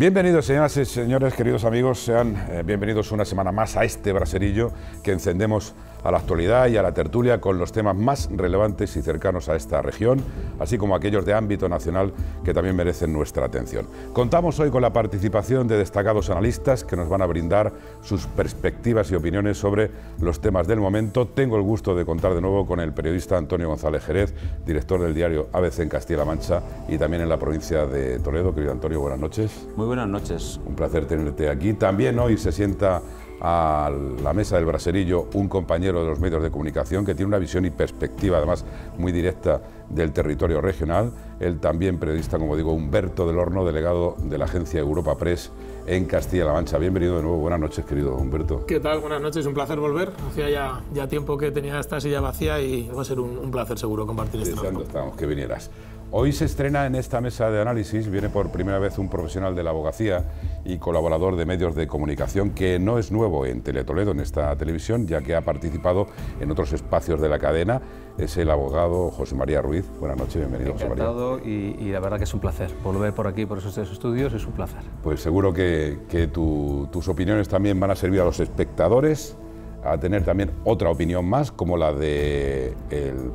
Bienvenidos, señoras y señores, queridos amigos, sean eh, bienvenidos una semana más a este braserillo que encendemos a la actualidad y a la tertulia con los temas más relevantes y cercanos a esta región, así como aquellos de ámbito nacional que también merecen nuestra atención. Contamos hoy con la participación de destacados analistas que nos van a brindar sus perspectivas y opiniones sobre los temas del momento. Tengo el gusto de contar de nuevo con el periodista Antonio González Jerez, director del diario ABC en Castilla-La Mancha y también en la provincia de Toledo. Querido Antonio, buenas noches. Muy buenas noches. Un placer tenerte aquí. También hoy se sienta a la mesa del braserillo un compañero de los medios de comunicación que tiene una visión y perspectiva además muy directa del territorio regional, él también periodista, como digo, Humberto del Horno, delegado de la agencia Europa Press en Castilla-La Mancha. Bienvenido de nuevo, buenas noches querido Humberto. ¿Qué tal? Buenas noches, un placer volver. Hacía ya, ya tiempo que tenía esta silla vacía y va a ser un, placer seguro compartir este que vinieras. Hoy se estrena en esta mesa de análisis, viene por primera vez un profesional de la abogacía y colaborador de medios de comunicación que no es nuevo en Teletoledo, en esta televisión, ya que ha participado en otros espacios de la cadena. Es el abogado José María Ruiz. Buenas noches, bienvenido José María. Y, y, la verdad que es un placer volver por aquí, por esos tres estudios, es un placer. Pues seguro que, tus opiniones también van a servir a los espectadores a tener también otra opinión más, como la del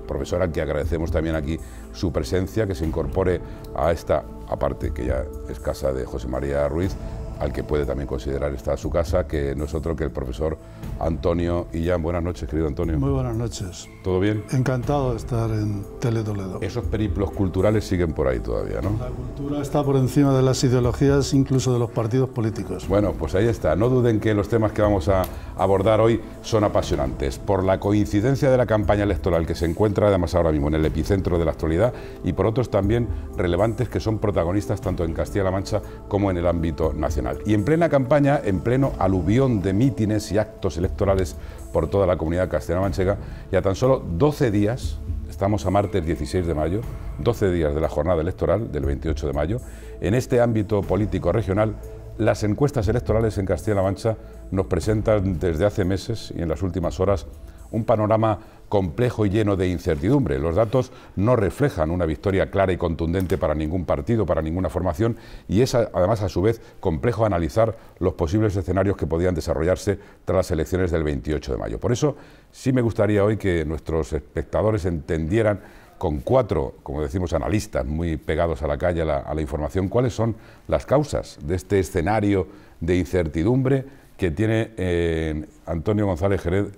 profesor, al que agradecemos también aquí su presencia, que se incorpore a esta, aparte que ya es casa de José María Ruiz, al que puede también considerar esta su casa, que no es otro que el profesor Antonio ya Buenas noches, querido Antonio. Muy buenas noches. ¿Todo bien? Encantado de estar en Teletoledo. Esos periplos culturales siguen por ahí todavía, ¿no? La cultura está por encima de las ideologías, incluso de los partidos políticos. Bueno, pues ahí está. No duden que los temas que vamos a abordar hoy son apasionantes. Por la coincidencia de la campaña electoral que se encuentra además ahora mismo en el epicentro de la actualidad y por otros también relevantes que son protagonistas tanto en Castilla-La Mancha como en el ámbito nacional. Y en plena campaña, en pleno aluvión de mítines y actos electorales por toda la comunidad castellana-manchega, ya tan solo 12 días, estamos a martes 16 de mayo, 12 días de la jornada electoral del 28 de mayo, en este ámbito político regional, las encuestas electorales en Castilla-La Mancha nos presentan desde hace meses y en las últimas horas un panorama complejo y lleno de incertidumbre. Los datos no reflejan una victoria clara y contundente para ningún partido, para ninguna formación, y es además a su vez complejo analizar los posibles escenarios que podían desarrollarse tras las elecciones del 28 de mayo. Por eso sí me gustaría hoy que nuestros espectadores entendieran con cuatro, como decimos, analistas muy pegados a la calle, a la, información, cuáles son las causas de este escenario de incertidumbre que tiene eh, Antonio González Jerez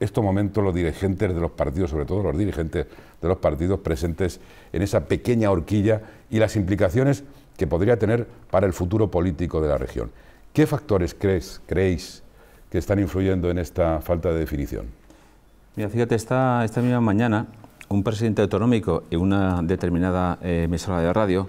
estos momentos los dirigentes de los partidos, sobre todo los dirigentes de los partidos presentes en esa pequeña horquilla y las implicaciones que podría tener para el futuro político de la región. ¿Qué factores crees, creéis que están influyendo en esta falta de definición? Mira, fíjate, esta, esta misma mañana un presidente autonómico en una determinada eh, emisora de radio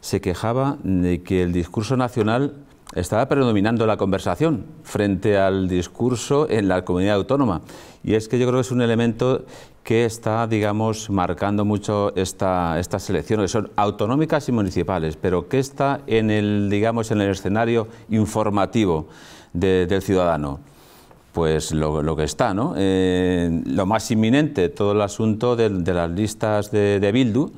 se quejaba de que el discurso nacional estaba predominando la conversación frente al discurso en la comunidad autónoma. Y es que yo creo que es un elemento que está, digamos, marcando mucho esta, estas elecciones, que son autonómicas y municipales, pero que está en el, digamos, en el escenario informativo del ciudadano. Pues lo, que está, ¿no? Eh, lo más inminente, todo el asunto de, las listas de, de Bildu,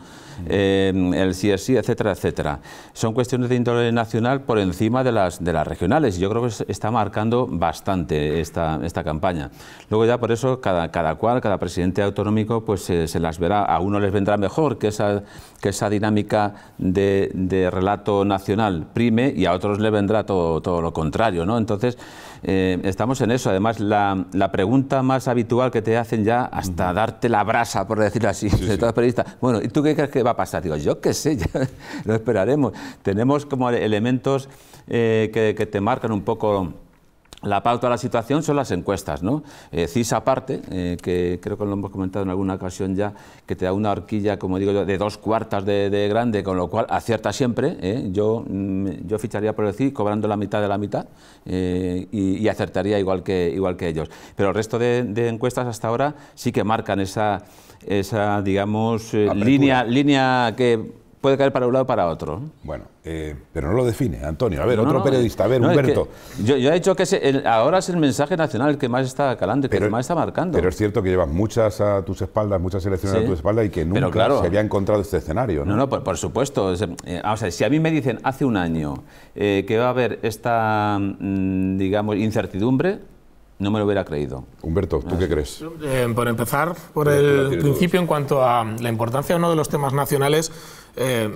eh, el CSI, etcétera, etcétera. Son cuestiones de índole nacional por encima de las, de las regionales. Yo creo que está marcando bastante esta, esta campaña. Luego ya por eso cada, cada cual, cada presidente autonómico, pues eh, se, las verá. A uno les vendrá mejor que esa, que esa dinámica de, relato nacional prime y a otros le vendrá todo, todo lo contrario. ¿no? Entonces, eh, estamos en eso. Además, la, pregunta más habitual que te hacen ya, hasta darte la brasa, por decirlo así, de periodistas. Bueno, ¿y tú qué crees que va a pasar? Digo, yo qué sé, ya lo esperaremos. Tenemos como elementos eh, que, que te marcan un poco la pauta de la situación son las encuestas, ¿no? Eh, CIS aparte, eh, que creo que lo hemos comentado en alguna ocasión ya, que te da una horquilla, como digo yo, de dos cuartas de, grande, con lo cual acierta siempre. ¿eh? Yo, mm, yo ficharía por el CIS cobrando la mitad de la mitad y, acertaría igual que, igual que ellos. Pero el resto de, encuestas hasta ahora sí que marcan esa, esa digamos, línea, línea que puede caer para un lado o para otro. Bueno, eh, pero no lo define, Antonio. A ver, otro periodista, a ver, Humberto. yo, he dicho que ahora es el mensaje nacional el que más está calando, que más está marcando. Pero es cierto que llevas muchas a tus espaldas, muchas elecciones a tus espaldas y que nunca se había encontrado este escenario. No, no, por, supuesto. Eh, o sea, si a mí me dicen hace un año eh, que va a haber esta, mm, digamos, incertidumbre, no me lo hubiera creído. Humberto, ¿tú qué crees? por empezar, por el principio, en cuanto a la importancia de uno de los temas nacionales, eh,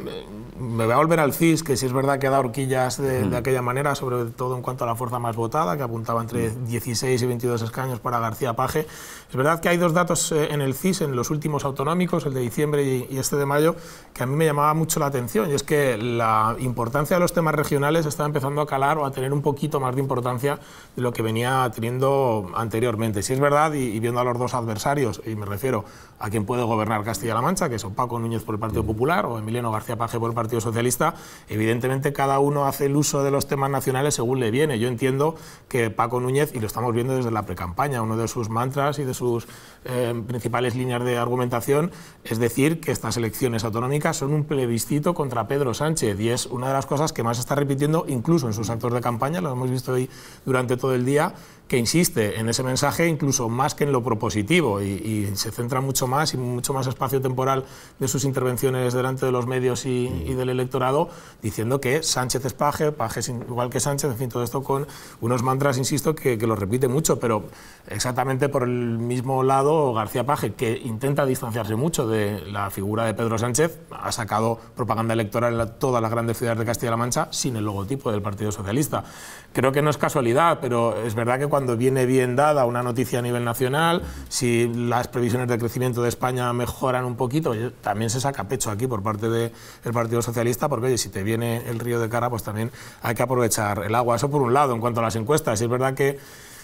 me voy a volver al CIS, que si es verdad que ha dado horquillas de, de, aquella manera, sobre todo en cuanto a la fuerza más votada, que apuntaba entre 16 y 22 escaños para García Paje. Es verdad que hay dos datos eh, en el CIS, en los últimos autonómicos, el de diciembre y, este de mayo, que a mí me llamaba mucho la atención, y es que la importancia de los temas regionales está empezando a calar o a tener un poquito más de importancia de lo que venía teniendo anteriormente. Si es verdad, y viendo a los dos adversarios, y me refiero a quien puede gobernar Castilla-La Mancha, que son Paco Núñez por el Partido Popular o Emiliano García Paje por el Partido Socialista, evidentemente cada uno hace el uso de los temas nacionales según le viene. Yo entiendo que Paco Núñez, y lo estamos viendo desde la precampaña, uno de sus mantras y de sus eh, principales líneas de argumentación es decir que estas elecciones autonómicas son un plebiscito contra Pedro Sánchez y es una de las cosas que más está repitiendo incluso en sus actos de campaña, lo hemos visto hoy durante todo el día, insiste en ese mensaje incluso más que en lo propositivo y, se centra mucho más y mucho más espacio temporal de sus intervenciones delante de los medios mm. y, del electorado, diciendo que Sánchez es paje, paje es igual que Sánchez, en fin, todo esto con unos mantras, insisto, que, lo repite mucho, pero exactamente por el mismo lado García Paje, que intenta distanciarse mucho de la figura de Pedro Sánchez, ha sacado propaganda electoral en todas las grandes ciudades de Castilla-La Mancha sin el logotipo del Partido Socialista creo que no es casualidad, pero es verdad que cuando viene bien dada una noticia a nivel nacional, si las previsiones de crecimiento de España mejoran un poquito, también se saca pecho aquí por parte del Partido Socialista, porque si te viene el río de cara, pues también hay que aprovechar el agua. Eso por un lado, en cuanto a las encuestas, es verdad que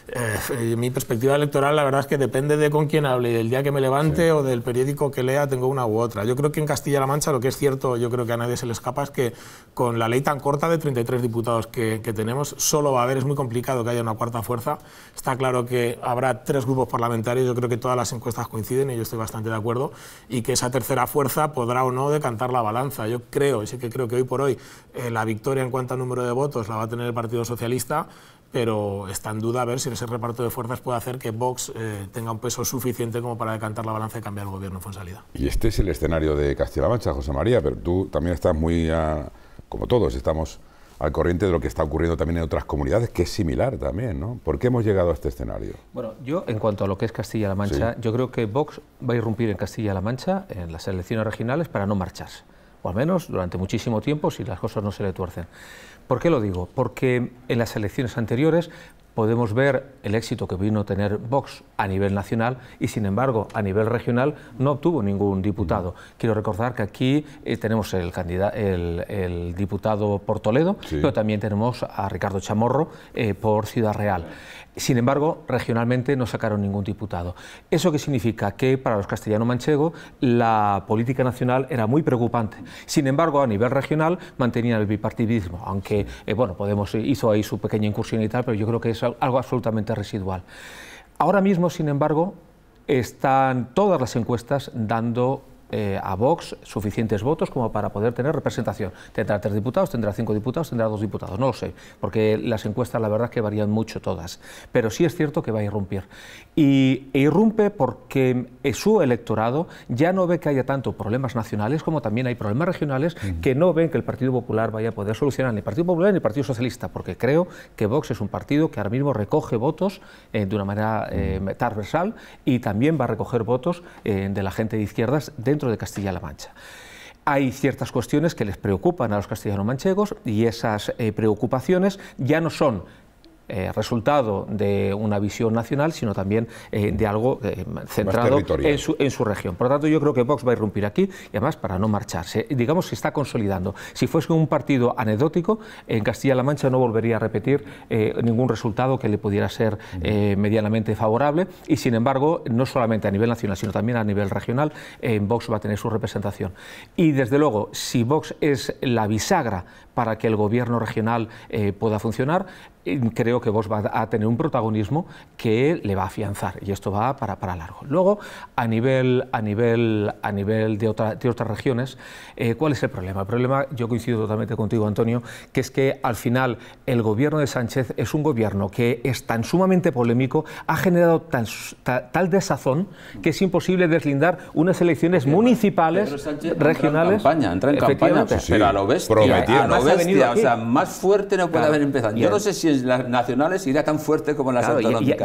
eh, mi perspectiva electoral, la verdad es que depende de con quién hable, del día que me levante o del periódico que lea, tengo una u otra. Yo creo que en Castilla-La Mancha lo que es cierto, yo creo que a nadie se le escapa, es que con la ley tan corta de 33 diputados que, tenemos, solo va a haber, es muy complicado que haya una cuarta fuerza. Está claro que habrá tres grupos parlamentarios, yo creo que todas las encuestas coinciden y yo estoy bastante de acuerdo, y que esa tercera fuerza podrá o no decantar la balanza. Yo creo, y sé que creo que hoy por hoy eh, la victoria en cuanto a número de votos la va a tener el Partido Socialista pero está en duda a ver si ese reparto de fuerzas puede hacer que Vox eh, tenga un peso suficiente como para decantar la balanza y cambiar el gobierno en salida. Y este es el escenario de Castilla-La Mancha, José María, pero tú también estás muy, como todos, estamos al corriente de lo que está ocurriendo también en otras comunidades, que es similar también, ¿no? ¿Por qué hemos llegado a este escenario? Bueno, yo en cuanto a lo que es Castilla-La Mancha, yo creo que Vox va a irrumpir en Castilla-La Mancha en las elecciones regionales para no marchar. o al menos durante muchísimo tiempo si las cosas no se le tuercen. ¿Por qué lo digo? Porque en las elecciones anteriores podemos ver el éxito que vino a tener Vox a nivel nacional y, sin embargo, a nivel regional no obtuvo ningún diputado. Quiero recordar que aquí eh, tenemos el, el, diputado por Toledo, pero también tenemos a Ricardo Chamorro eh, por Ciudad Real. Sin embargo, regionalmente no sacaron ningún diputado. ¿Eso qué significa? Que para los castellano-manchego la política nacional era muy preocupante. Sin embargo, a nivel regional mantenían el bipartidismo, aunque eh, bueno, Podemos hizo ahí su pequeña incursión y tal, pero yo creo que es algo absolutamente residual. Ahora mismo, sin embargo, están todas las encuestas dando eh, a Vox suficientes votos como para poder tener representación. Tendrá tres diputados, tendrá cinco diputados, tendrá dos diputados, no lo sé, porque las encuestas la verdad es que varían mucho todas. Pero sí es cierto que va a irrumpir. Y irrumpe porque su electorado ya no ve que haya tanto problemas nacionales como también hay problemas regionales que no ven que el Partido Popular vaya a poder solucionar ni el Partido Popular ni el Partido Socialista, porque creo que Vox es un partido que ahora mismo recoge votos eh, de una manera eh, transversal y también va a recoger votos de la gente de izquierdas dentro de Castilla-La Mancha. Hay ciertas cuestiones que les preocupan a los castellanos manchegos y esas eh, preocupaciones ya no son eh, resultado de una visión nacional, sino también eh, de algo eh, centrado en su, región. Por lo tanto, yo creo que Vox va a irrumpir aquí y además para no marcharse. Digamos que está consolidando. Si fuese un partido anecdótico, en Castilla-La Mancha no volvería a repetir ningún resultado que le pudiera ser medianamente favorable y, sin embargo, no solamente a nivel nacional, sino también a nivel regional, Vox va a tener su representación. Y, desde luego, si Vox es la bisagra para que el gobierno regional eh, pueda funcionar, creo que vos va a tener un protagonismo que le va a afianzar y esto va para, para largo. Luego, a nivel, a nivel, a nivel de, otras regiones, eh, ¿cuál es el problema? El problema, yo coincido totalmente contigo, Antonio, que es que al final el gobierno de Sánchez es un gobierno que es tan sumamente polémico, ha generado tal desazón que es imposible deslindar unas elecciones municipales, regionales. en campaña, entra pero a más venido O sea, más fuerte no puede haber empezado. Yo no sé si en las nacionales irá tan fuerte como en las ha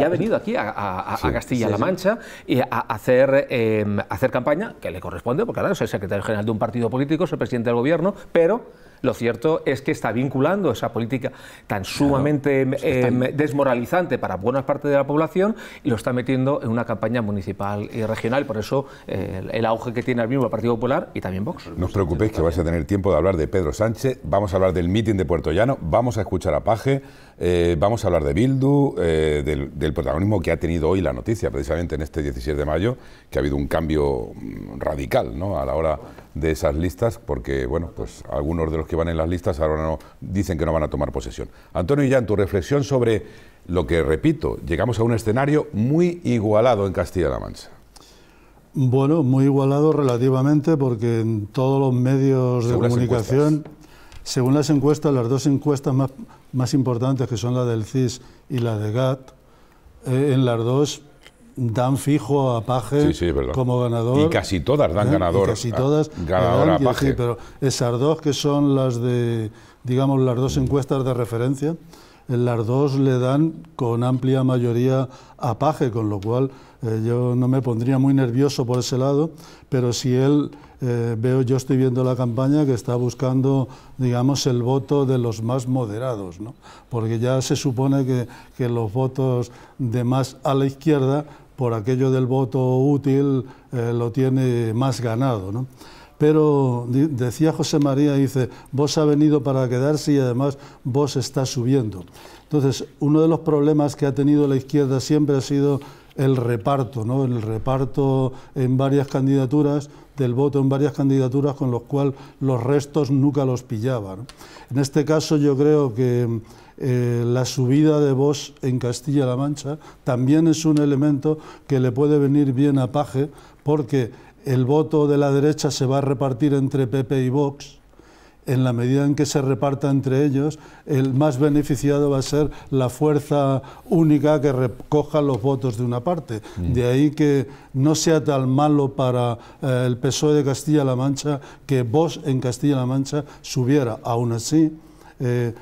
venido aquí a, Castilla-La Mancha y a hacer, em, hacer campaña, que le corresponde, porque claro es el secretario general de un partido político, es presidente del gobierno, pero lo cierto es que está vinculando esa política tan sumamente eh, desmoralizante para buena parte de la población y lo está metiendo en una campaña municipal y regional. Por eso eh, el auge que tiene el mismo Partido Popular y también Vox. No os preocupéis que vais a tener tiempo de hablar de Pedro Sánchez, vamos a hablar del mitin de Puerto Llano, vamos a escuchar a Paje, eh, vamos a hablar de Bildu, del, protagonismo que ha tenido hoy la noticia, precisamente en este 17 de mayo, que ha habido un cambio mm, radical ¿no? a la hora de esas listas, porque bueno, pues algunos de los que van en las listas ahora no dicen que no van a tomar posesión. Antonio ya en tu reflexión sobre lo que repito, llegamos a un escenario muy igualado en Castilla-La Mancha. Bueno, muy igualado relativamente porque en todos los medios de comunicación, según las encuestas, las dos encuestas más, más importantes que son la del CIS y la de GATT, eh, en las dos dan fijo a Paje como ganador. Y casi todas dan ¿eh? ganador. Y casi todas. Ah, ganador a Paje. pero esas dos que son las de, digamos, las dos encuestas de referencia, eh, las dos le dan con amplia mayoría a Paje, con lo cual eh, yo no me pondría muy nervioso por ese lado, pero si él veo, yo estoy viendo la campaña que está buscando, digamos, el voto de los más moderados, ¿no? porque ya se supone que, que los votos de más a la izquierda por aquello del voto útil eh, lo tiene más ganado. ¿no? Pero decía José María, dice, vos ha venido para quedarse y además vos está subiendo. Entonces, uno de los problemas que ha tenido la izquierda siempre ha sido el reparto, ¿no? el reparto en varias candidaturas, del voto en varias candidaturas, con los cuales... los restos nunca los pillaban. En este caso yo creo que eh, la subida de Vox en Castilla-La Mancha también es un elemento que le puede venir bien a Paje porque el voto de la derecha se va a repartir entre PP y Vox en la medida en que se reparta entre ellos, el más beneficiado va a ser la fuerza única que recoja los votos de una parte. Mm. De ahí que no sea tan malo para eh, el PSOE de Castilla-La Mancha que vos en Castilla-La Mancha subiera. Aún así, eh,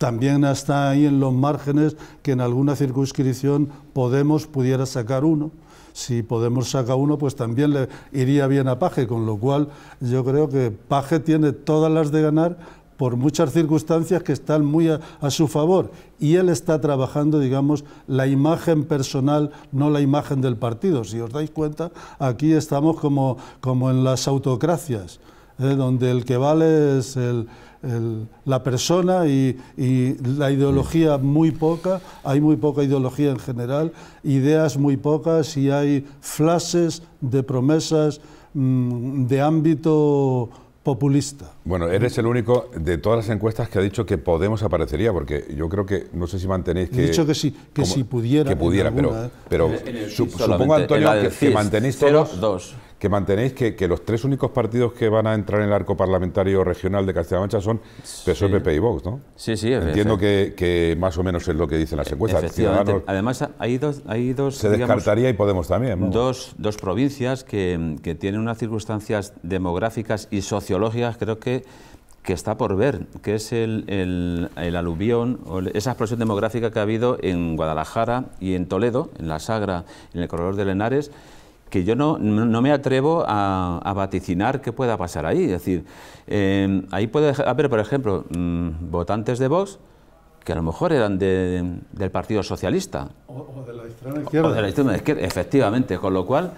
también está ahí en los márgenes que en alguna circunscripción Podemos pudiera sacar uno. Si Podemos saca uno, pues también le iría bien a Paje, con lo cual yo creo que Paje tiene todas las de ganar por muchas circunstancias que están muy a, su favor. Y él está trabajando, digamos, la imagen personal, no la imagen del partido. Si os dais cuenta, aquí estamos como, como en las autocracias, ¿eh? donde el que vale es el, la persona y, la ideología muy poca, hay muy poca ideología en general, ideas muy pocas y hay flashes de promesas mm, de ámbito populista. Bueno, eres el único de todas las encuestas que ha dicho que Podemos aparecería, porque yo creo que, no sé si mantenéis que... He dicho que sí, que si pudiera. Que pudiera, pero, ¿eh? supongo, Antonio, que, mantenéis todos que mantenéis que, los tres únicos partidos que van a entrar en el arco parlamentario regional de Castilla-La Mancha son PSOE, PP y Vox, ¿no? Sí, sí. Entiendo que, más o menos es lo que dicen las encuestas. Además, hay dos... dos y Podemos también. Dos, provincias que, tienen unas circunstancias demográficas y sociológicas, creo que que está por ver, que es el, el, el, aluvión, esa explosión demográfica que ha habido en Guadalajara y en Toledo, en la Sagra, en el corredor de Henares que yo no, me atrevo a, vaticinar qué pueda pasar ahí. Es decir, em, ahí puede haber, por ejemplo, mm, votantes de Vox que a lo mejor eran del Partido Socialista. O, de la extrema izquierda. O de la extrema izquierda, efectivamente. Con lo cual,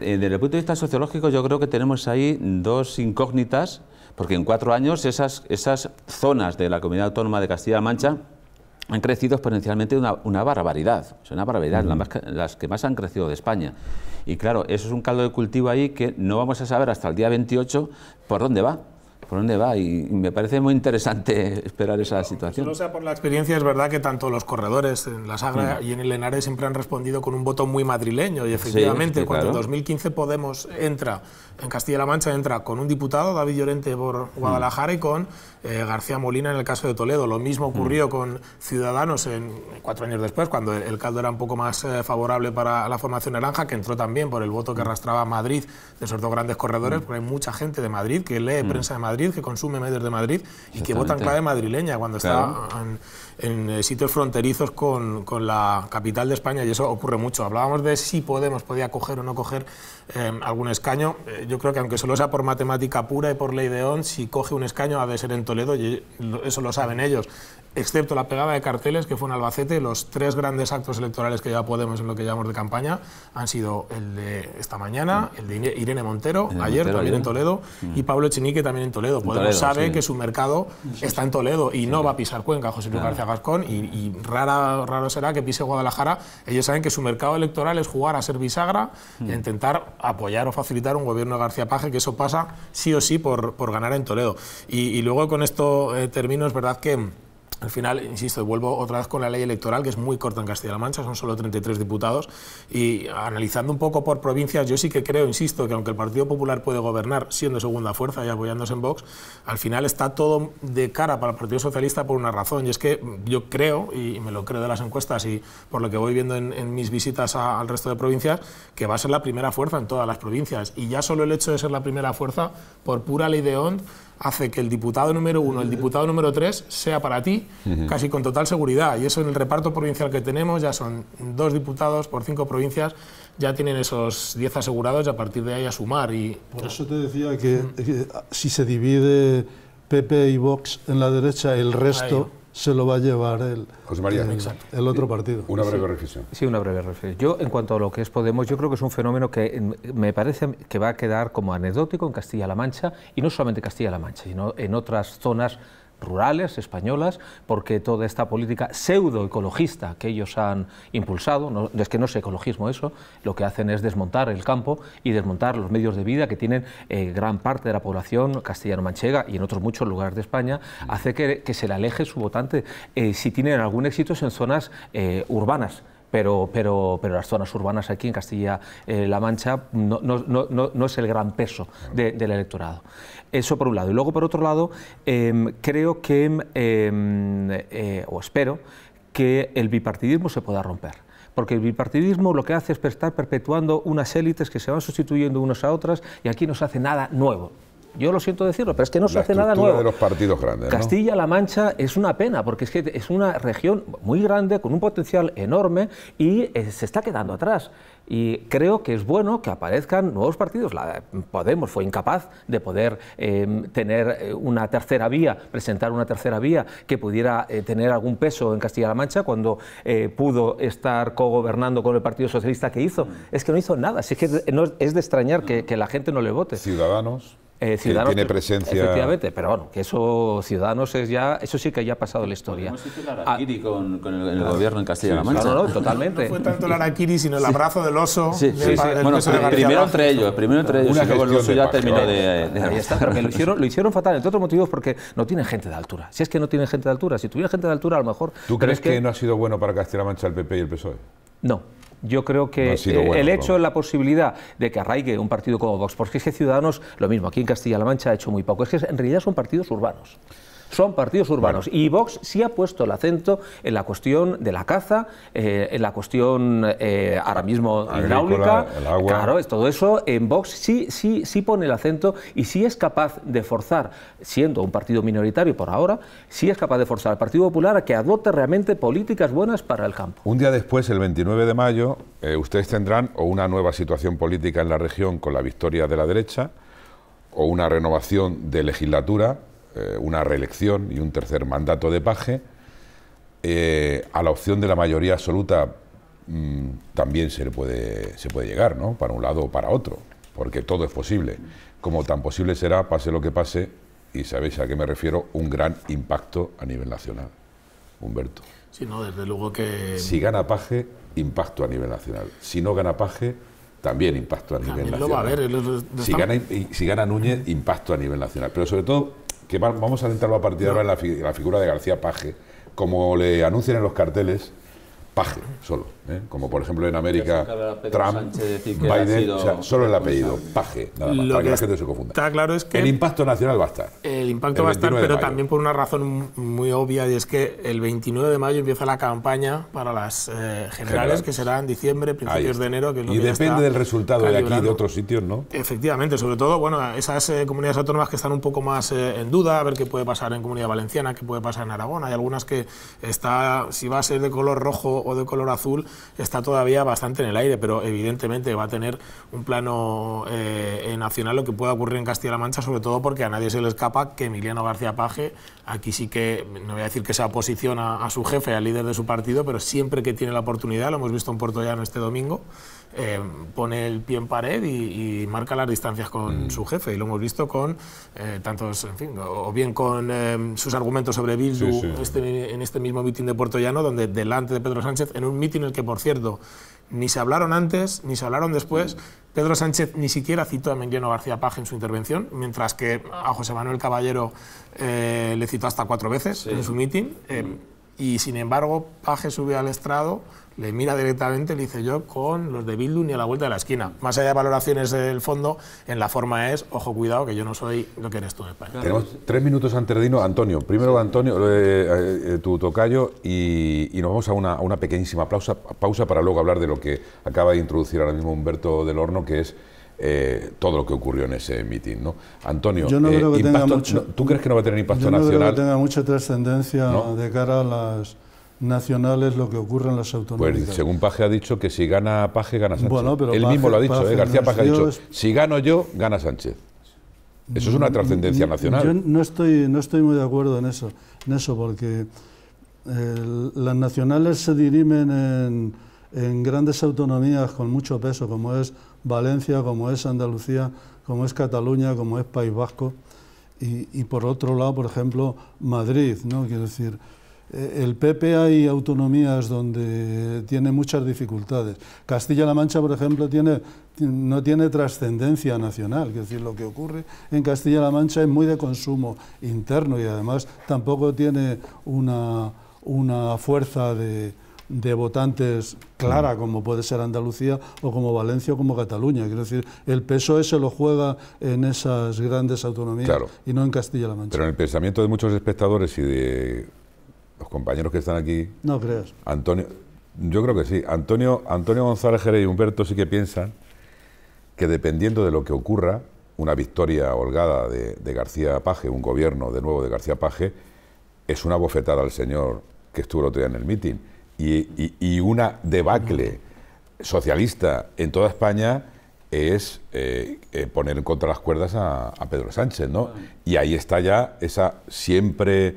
eh, desde el punto de vista sociológico, yo creo que tenemos ahí dos incógnitas, porque en cuatro años esas, esas zonas de la comunidad autónoma de Castilla-La Mancha han crecido exponencialmente una, una barbaridad, es una barbaridad, las, que más han crecido de España. Y claro, eso es un caldo de cultivo ahí que no vamos a saber hasta el día 28 por dónde va. ¿Por dónde va? Y, me parece muy interesante esperar esa pues situación. No sea por la experiencia, es verdad que tanto los corredores en la Sagra y en el Henares siempre han respondido con un voto muy madrileño. Y efectivamente, cuando en 2015 Podemos entra en Castilla-La Mancha, entra con un diputado, David Llorente, por Guadalajara, y con eh, García Molina en el caso de Toledo. Lo mismo mm. ocurrió con Ciudadanos en, cuatro años después, cuando el, caldo era un poco más eh, favorable para la formación naranja, que entró también por el voto que mm. arrastraba Madrid de esos dos grandes corredores, mm. porque hay mucha gente de Madrid que lee prensa de Madrid, que consume medios de Madrid y que vota en clave madrileña cuando está en en eh, sitios fronterizos con, la capital de España y eso ocurre mucho. Hablábamos de si Podemos podía coger o no coger eh, algún escaño. Eh, yo creo que aunque solo sea por matemática pura y por ley de ON, si coge un escaño ha de ser en Toledo y eso lo saben ellos excepto la pegada de carteles, que fue en Albacete, los tres grandes actos electorales que ya Podemos en lo que llamamos de campaña han sido el de esta mañana, mm. el de Irene Montero, ayer mm. también en Toledo, y Pablo Chinique también en Toledo. Podemos sabe que su mercado está en Toledo y no va a pisar Cuenca, José Luis García Gascón, y, rara, raro será que pise Guadalajara. Ellos saben que su mercado electoral es jugar a ser bisagra e intentar apoyar o facilitar un gobierno de García Paje, que eso pasa sí o sí por, ganar en Toledo. Y, luego con esto eh, termino, es verdad que... Al final, insisto, vuelvo otra vez con la ley electoral, que es muy corta en Castilla-La Mancha, son solo 33 diputados, y analizando un poco por provincias, yo sí que creo, insisto, que aunque el Partido Popular puede gobernar siendo segunda fuerza y apoyándose en Vox, al final está todo de cara para el Partido Socialista por una razón, y es que yo creo, y me lo creo de las encuestas y por lo que voy viendo en, mis visitas al resto de provincias, que va a ser la primera fuerza en todas las provincias, y ya solo el hecho de ser la primera fuerza, por pura ley de OND, hace que el diputado número uno, el diputado número tres, sea para ti casi con total seguridad. Y eso en el reparto provincial que tenemos, ya son dos diputados por cinco provincias, ya tienen esos diez asegurados y a partir de ahí a sumar. Y, por eso te decía que, que, eh, si se divide PP y Vox en la derecha, el resto se lo va a llevar el, María, el, otro partido. Una breve reflexión. Sí, una breve reflexión. Yo, en cuanto a lo que es Podemos, yo creo que es un fenómeno que me parece que va a quedar como anecdótico en Castilla-La Mancha, y no solamente Castilla-La Mancha, sino en otras zonas rurales españolas, porque toda esta política pseudoecologista que ellos han impulsado, es que no es ecologismo eso, lo que hacen es desmontar el campo y desmontar los medios de vida que tienen eh, gran parte de la población castellano-manchega y en otros muchos lugares de España, mm. hace que, se le aleje su votante. Eh, si tienen algún éxito es en zonas eh, urbanas. Pero, pero, pero, las zonas urbanas aquí en Castilla-La Mancha no, es el gran peso del electorado. Eso por un lado. Y luego, por otro lado, em, creo que, em, eh, o espero, que el bipartidismo se pueda romper porque el bipartidismo lo que hace es estar perpetuando unas élites que se van sustituyendo unas a otras y aquí no se hace nada nuevo. Yo lo siento decirlo, pero es que no se hace nada nuevo. de los partidos grandes. Castilla-La Mancha es una pena, porque es que es una región muy grande, con un potencial enorme y eh, se está quedando atrás. Y creo que es bueno que aparezcan nuevos partidos. La, eh, Podemos fue incapaz de poder em, tener eh, una tercera vía, presentar una tercera vía que pudiera tener algún peso en Castilla-La Mancha cuando pudo estar cogobernando con el Partido Socialista que hizo. Mm. Es que no hizo nada. Así que no, es de extrañar que, que la gente no le vote. Ciudadanos. Eh, tiene presencia. Efectivamente, pero bueno, que eso, Ciudadanos, es ya, eso sí que ya ha pasado la historia. el ah, araquiri con, el, gobierno en Castilla-La Mancha. No, totalmente. fue tanto el araquiri, sino el abrazo del oso. Sí, sí, sí. bueno, primero, entre ellos, primero entre ellos, ya terminó de... Ahí está, lo hicieron, lo hicieron fatal, entre otros motivos porque no tienen gente de altura. Si es que no tienen gente de altura, si tuviera gente de altura, a lo mejor... ¿Tú crees que no ha sido bueno para Castilla-La Mancha el PP y el PSOE? No yo creo que eh, el hecho, la posibilidad de que arraigue un partido como Vox, porque es que Ciudadanos, lo mismo, aquí en Castilla-La Mancha ha hecho muy poco, es que en realidad son partidos urbanos son partidos urbanos. Y Vox sí ha puesto el acento en la cuestión de la caza, eh, en la cuestión eh, ahora mismo hidráulica. El agua. Claro, es todo eso. En Vox sí, sí, sí pone el acento y sí es capaz de forzar, siendo un partido minoritario por ahora, sí es capaz de forzar al Partido Popular a que adopte realmente políticas buenas para el campo. Un día después, el 29 de mayo, eh, ustedes tendrán o una nueva situación política en la región con la victoria de la derecha o una renovación de legislatura eh, una reelección y un tercer mandato de Paje. Eh, a la opción de la mayoría absoluta mm, también se, le puede, se puede llegar, ¿no? Para un lado o para otro, porque todo es posible. Como tan posible será, pase lo que pase, y sabéis a qué me refiero, un gran impacto a nivel nacional. Humberto. si no, desde luego que... Si gana Paje, impacto a nivel nacional. Si no gana Paje, también impacto a nivel nacional. si, gana, si gana Núñez, impacto a nivel nacional. Pero sobre todo que vamos a centrarlo a partir de ahora en la, la figura de García Paje, como le anuncian en los carteles, Paje solo. ¿eh? como por ejemplo en América Trump, Biden, solo el apellido, paje, para que, la gente se confunda. Está claro es que el impacto nacional va a estar. El impacto va a estar, pero también por una razón muy obvia, y es que el 29 de mayo empieza la campaña para las eh, generales, que serán en diciembre, principios de enero. y depende del resultado de aquí y de otros sitios, ¿no? Efectivamente, sobre todo, bueno, esas eh, comunidades autónomas que están un poco más en duda, a ver qué puede pasar en Comunidad Valenciana, qué puede pasar en Aragón, hay algunas que está, si va a ser de color rojo o de color azul, está todavía bastante en el aire, pero evidentemente va a tener un plano eh, eh, nacional lo que pueda ocurrir en Castilla-La Mancha, sobre todo porque a nadie se le escapa que Emiliano García Paje, aquí sí que, no voy a decir que se oposición a, a su jefe, al líder de su partido, pero siempre que tiene la oportunidad, lo hemos visto en Puerto Llano este domingo, eh, pone el pie en pared y, marca las distancias con mm. su jefe. Y lo hemos visto con eh, tantos, en fin, o, bien con eh, sus argumentos sobre Bildu este, en este mismo mitin de Puerto Llano, donde delante de Pedro Sánchez, en un mitin en el que, por cierto, ni se hablaron antes, ni se hablaron después. Mm. Pedro Sánchez ni siquiera citó a mengueno García Paje en su intervención, mientras que a José Manuel Caballero le citó hasta cuatro veces en su mitin. Mm. Y sin embargo, Paje subió al estrado le mira directamente, le dice yo, con los de Bildu ni a la vuelta de la esquina. Más allá de valoraciones del fondo, en la forma es, ojo, cuidado, que yo no soy lo que eres tú España. Tenemos tres minutos antes de irnos, Antonio. Primero, Antonio, eh, eh, eh, tu tocayo, y, nos vamos a una, pequeñísima pausa, pausa, para luego hablar de lo que acaba de introducir ahora mismo Humberto del Horno, que es... todo lo que ocurrió en ese mitin, ¿no? Antonio, ¿tú crees que no va a tener impacto yo no Creo que tenga mucha trascendencia de cara a las nacionales lo que ocurre en las autonomías. Pues según Paje ha dicho que si gana Paje, gana Sánchez. Bueno, mismo lo ha dicho, ¿eh? García Paje ha dicho, si gano yo, gana Sánchez. Eso es una mm, trascendencia mm, nacional. Yo no estoy, no estoy muy de acuerdo en eso, en eso porque eh, las nacionales se dirimen en, en grandes autonomías con mucho peso, como es Valencia, como es Andalucía, como es Cataluña, como es País Vasco. Y, y por otro lado, por ejemplo, Madrid, ¿no? Quiero decir, eh, el PP hay autonomías donde tiene muchas dificultades. Castilla-La Mancha, por ejemplo, tiene, no tiene trascendencia nacional, es decir, lo que ocurre en Castilla-La Mancha es muy de consumo interno y además tampoco tiene una, una fuerza de, de votantes clara, mm. como puede ser Andalucía o como Valencia o como Cataluña. Quiero decir, el PSOE se lo juega en esas grandes autonomías y no en Castilla-La Mancha. Pero en el pensamiento de muchos espectadores y de los compañeros que están aquí. No creo. Antonio, yo creo que sí. Antonio, Antonio González Jerez y Humberto sí que piensan que dependiendo de lo que ocurra, una victoria holgada de, García Paje, un gobierno de nuevo de García Paje, es una bofetada al señor que estuvo el otro día en el mitin y, una debacle socialista en toda España es eh, eh, poner en poner contra las cuerdas a, a Pedro Sánchez, ¿no? Y ahí está ya esa siempre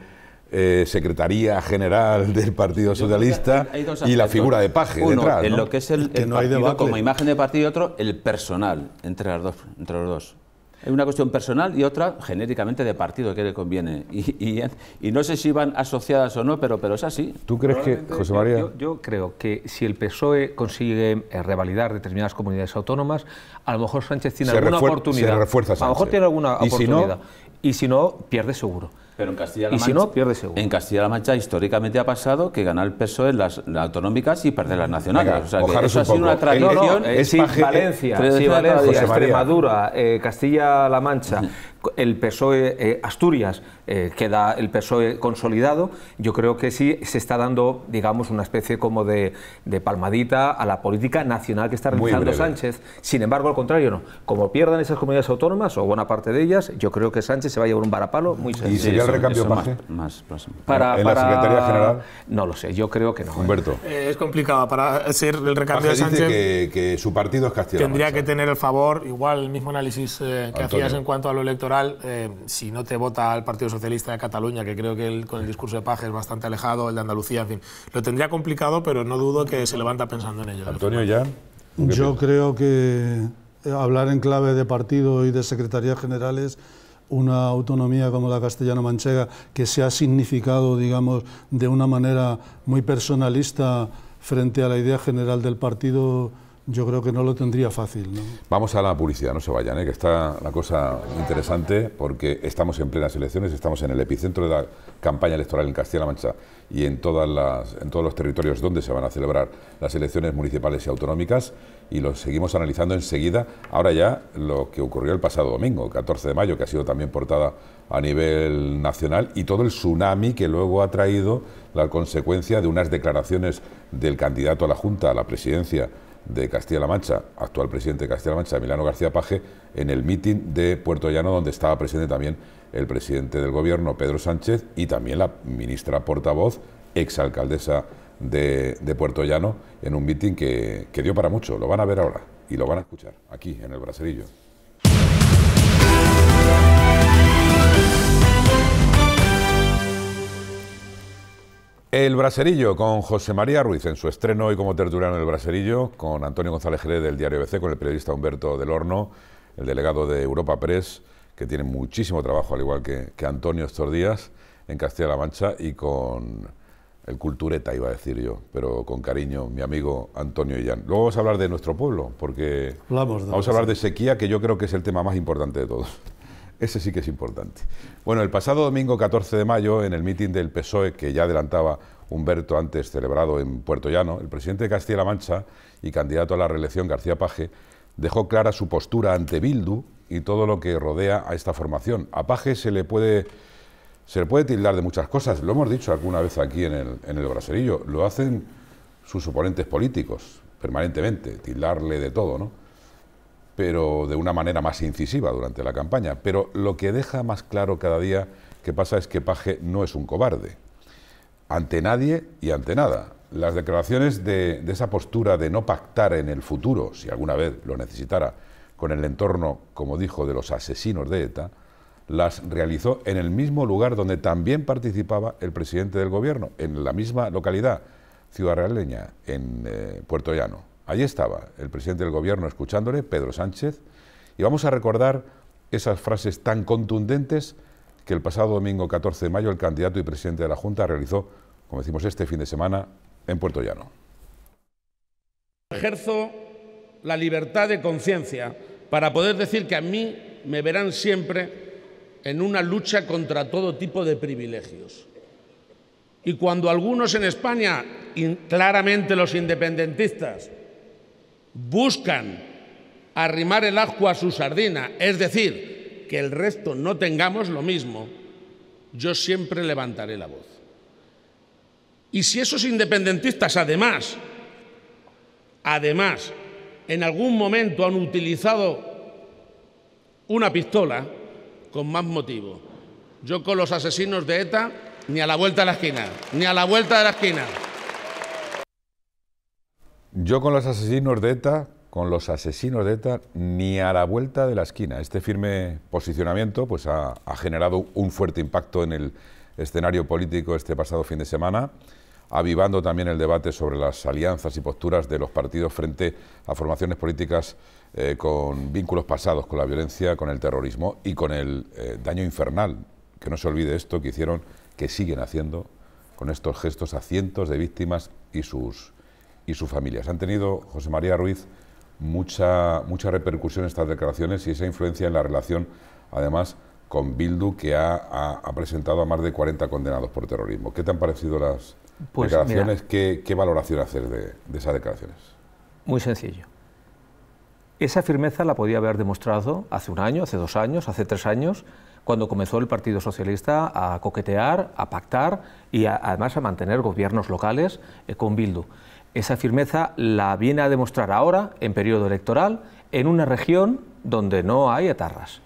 eh, Secretaría General del Partido Socialista y la figura de Paje En lo que es el, partido como imagen de partido y otro, el personal entre, las dos, entre los dos. Hay una cuestión personal y otra genéricamente de partido que le conviene. Y, no sé si van asociadas o no, pero, pero es así. ¿Tú crees que, José María? Yo, creo que si el PSOE consigue eh, revalidar determinadas comunidades autónomas, a lo mejor Sánchez tiene alguna oportunidad. refuerza A lo mejor tiene alguna oportunidad. Y si no, pierde seguro. Pero en Castilla-La Mancha. En Castilla-La Mancha históricamente ha pasado que ganar el PSOE las, las autonómicas y perder las nacionales. eso ha sido una tradición. es, Valencia, Extremadura, eh, Castilla-La Mancha. el PSOE eh, Asturias eh, queda el PSOE consolidado, yo creo que sí se está dando, digamos, una especie como de, palmadita a la política nacional que está realizando Sánchez. Sin embargo, al contrario, no. Como pierdan esas comunidades autónomas, o buena parte de ellas, yo creo que Sánchez se va a llevar un varapalo muy sencillo. ¿Y sería el recambio más, para, ¿En la Secretaría General? No lo sé, yo creo que no. ¿eh? Humberto. es complicado. Para ser el recambio de Sánchez... que, su partido es castigado Tendría que tener el favor, igual el mismo análisis que hacías en cuanto a lo electoral eh, si no te vota al Partido Socialista de Cataluña, que creo que con el discurso de Paje es bastante alejado, el de Andalucía, en fin, lo tendría complicado, pero no dudo que se levanta pensando en ello. Antonio, ya. Yo creo que eh, hablar en clave de partido y de secretarías generales una autonomía como la castellano-manchega, que se ha significado, digamos, de una manera muy personalista frente a la idea general del partido yo creo que no lo tendría fácil. ¿no? Vamos a la publicidad, no se vayan, ¿eh? que está la cosa interesante porque estamos en plenas elecciones, estamos en el epicentro de la campaña electoral en Castilla-La Mancha y en, todas las, en todos los territorios donde se van a celebrar las elecciones municipales y autonómicas y lo seguimos analizando enseguida. Ahora ya lo que ocurrió el pasado domingo, 14 de mayo, que ha sido también portada a nivel nacional y todo el tsunami que luego ha traído la consecuencia de unas declaraciones del candidato a la Junta, a la presidencia, de Castilla-La Mancha, actual presidente de Castilla-La Mancha, Milano García Paje, en el mitin de Puerto Llano, donde estaba presente también el presidente del gobierno, Pedro Sánchez, y también la ministra portavoz, exalcaldesa de, de Puerto Llano, en un mitin que, que dio para mucho. Lo van a ver ahora y lo van a escuchar aquí, en el Braserillo. El Braserillo con José María Ruiz en su estreno y como tertuliano El Braserillo, con Antonio González Jerez del diario BC, con el periodista Humberto del Horno, el delegado de Europa Press, que tiene muchísimo trabajo, al igual que, que Antonio estos días, en Castilla-La Mancha, y con el cultureta, iba a decir yo, pero con cariño, mi amigo Antonio Illán. Luego vamos a hablar de nuestro pueblo, porque vamos a hablar de sequía, que yo creo que es el tema más importante de todos. Ese sí que es importante. Bueno, el pasado domingo 14 de mayo, en el mitin del PSOE, que ya adelantaba Humberto antes celebrado en Puerto Llano, el presidente de Castilla-La Mancha y candidato a la reelección García Paje dejó clara su postura ante Bildu y todo lo que rodea a esta formación. A Paje se le puede se le puede tildar de muchas cosas, lo hemos dicho alguna vez aquí en el, en el braserillo, lo hacen sus oponentes políticos permanentemente, tildarle de todo, ¿no? pero de una manera más incisiva durante la campaña. Pero lo que deja más claro cada día que pasa es que Paje no es un cobarde, ante nadie y ante nada. Las declaraciones de, esa postura de no pactar en el futuro, si alguna vez lo necesitara, con el entorno, como dijo, de los asesinos de ETA, las realizó en el mismo lugar donde también participaba el presidente del gobierno, en la misma localidad ciudad realeña, en eh, Puerto Llano. Allí estaba el presidente del gobierno escuchándole, Pedro Sánchez, y vamos a recordar esas frases tan contundentes que el pasado domingo 14 de mayo el candidato y presidente de la Junta realizó, como decimos, este fin de semana en Puerto Llano. Ejerzo la libertad de conciencia para poder decir que a mí me verán siempre en una lucha contra todo tipo de privilegios. Y cuando algunos en España, claramente los independentistas, buscan arrimar el asco a su sardina, es decir, que el resto no tengamos lo mismo, yo siempre levantaré la voz. Y si esos independentistas además, además, en algún momento han utilizado una pistola, con más motivo. Yo con los asesinos de ETA, ni a la vuelta de la esquina, ni a la vuelta de la esquina. Yo con los asesinos de ETA, con los asesinos de ETA, ni a la vuelta de la esquina. Este firme posicionamiento pues, ha, generado un fuerte impacto en el escenario político este pasado fin de semana avivando también el debate sobre las alianzas y posturas de los partidos frente a formaciones políticas eh, con vínculos pasados con la violencia, con el terrorismo y con el eh, daño infernal, que no se olvide esto, que hicieron, que siguen haciendo con estos gestos a cientos de víctimas y sus y sus familias. Han tenido, José María Ruiz, mucha, mucha repercusión estas declaraciones y esa influencia en la relación, además, con Bildu, que ha, ha, presentado a más de 40 condenados por terrorismo. ¿Qué te han parecido las pues declaraciones? ¿Qué, ¿Qué, valoración hacer de, de esas declaraciones? Muy sencillo. Esa firmeza la podía haber demostrado hace un año, hace dos años, hace tres años, cuando comenzó el Partido Socialista a coquetear, a pactar y además a mantener gobiernos locales eh, con Bildu. Esa firmeza la viene a demostrar ahora, en periodo electoral, en una región donde no hay atarras.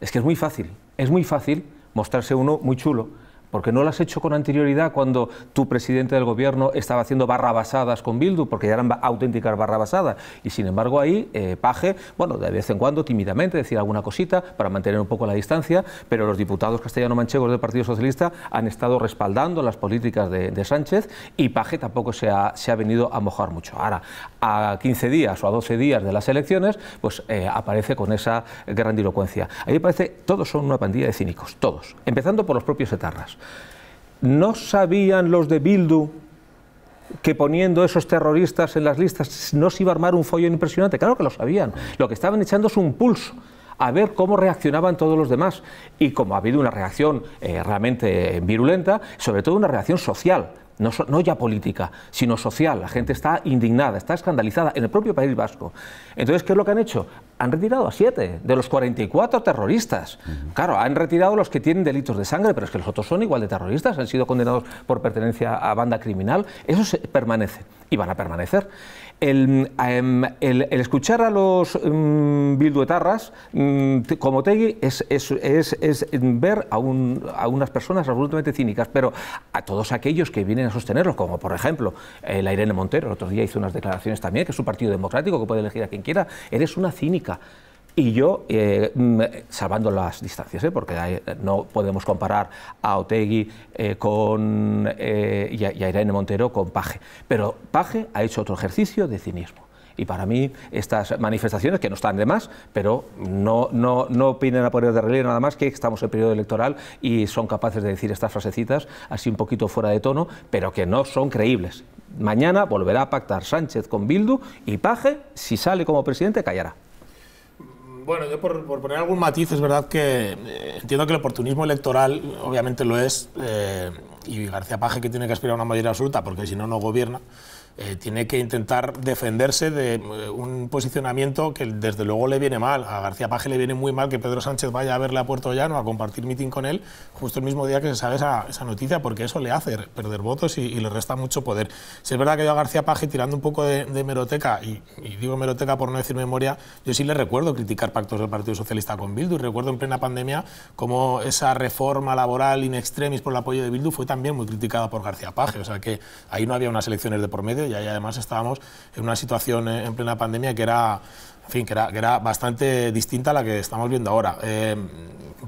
Es que es muy fácil, es muy fácil mostrarse uno muy chulo porque no lo has hecho con anterioridad cuando tu presidente del gobierno estaba haciendo barrabasadas con Bildu, porque ya eran auténticas barrabasadas. Y sin embargo ahí eh, Paje, bueno, de vez en cuando tímidamente decir alguna cosita para mantener un poco la distancia, pero los diputados castellano-manchegos del Partido Socialista han estado respaldando las políticas de, Sánchez y Paje tampoco se ha, venido a mojar mucho. Ahora, a 15 días o a 12 días de las elecciones, pues eh, aparece con esa grandilocuencia. A mí me parece, todos son una pandilla de cínicos, todos, empezando por los propios etarras. ¿No sabían los de Bildu que poniendo esos terroristas en las listas no se iba a armar un follo impresionante? Claro que lo sabían. Lo que estaban echando es un pulso a ver cómo reaccionaban todos los demás. Y como ha habido una reacción eh, realmente virulenta, sobre todo una reacción social no, ya política, sino social. La gente está indignada, está escandalizada en el propio País Vasco. Entonces, ¿qué es lo que han hecho? Han retirado a siete de los 44 terroristas. Claro, han retirado los que tienen delitos de sangre, pero es que los otros son igual de terroristas, han sido condenados por pertenencia a banda criminal. Eso permanece y van a permanecer. Em, el, escuchar a los em, bilduetarras em, como Tegui es, es, ver a, un, a, unas personas absolutamente cínicas, pero a todos aquellos que vienen a sostenerlos, como por ejemplo eh, la Irene Montero, el otro día hizo unas declaraciones también, que es un partido democrático que puede elegir a quien quiera, eres una cínica. Y yo, eh, mm, salvando las distancias, ¿eh? porque no podemos comparar a Otegui eh, con, y a, Irene Montero con Paje, pero Paje ha hecho otro ejercicio de cinismo. Y para mí estas manifestaciones, que no están de más, pero no, no, no a poner de relieve nada más que estamos en periodo electoral y son capaces de decir estas frasecitas así un poquito fuera de tono, pero que no son creíbles. Mañana volverá a pactar Sánchez con Bildu y Paje, si sale como presidente, callará. Bueno, yo por, poner algún matiz, es verdad que eh, entiendo que el oportunismo electoral obviamente lo es, eh, y García Paje que tiene que aspirar a una mayoría absoluta, porque si no, no gobierna. Eh, tiene que intentar defenderse de eh, un posicionamiento que desde luego le viene mal. A García Paje le viene muy mal que Pedro Sánchez vaya a verle a Puerto Llano a compartir mitin con él justo el mismo día que se sabe esa, noticia, porque eso le hace perder votos y, le resta mucho poder. Si es verdad que yo a García Paje, tirando un poco de, de meroteca, y, digo meroteca por no decir memoria, yo sí le recuerdo criticar pactos del Partido Socialista con Bildu y recuerdo en plena pandemia cómo esa reforma laboral in extremis por el apoyo de Bildu fue también muy criticada por García Paje. O sea que ahí no había unas elecciones de por medio y ahí además estábamos en una situación eh, en plena pandemia que era en fin, que era, bastante distinta a la que estamos viendo ahora. Eh,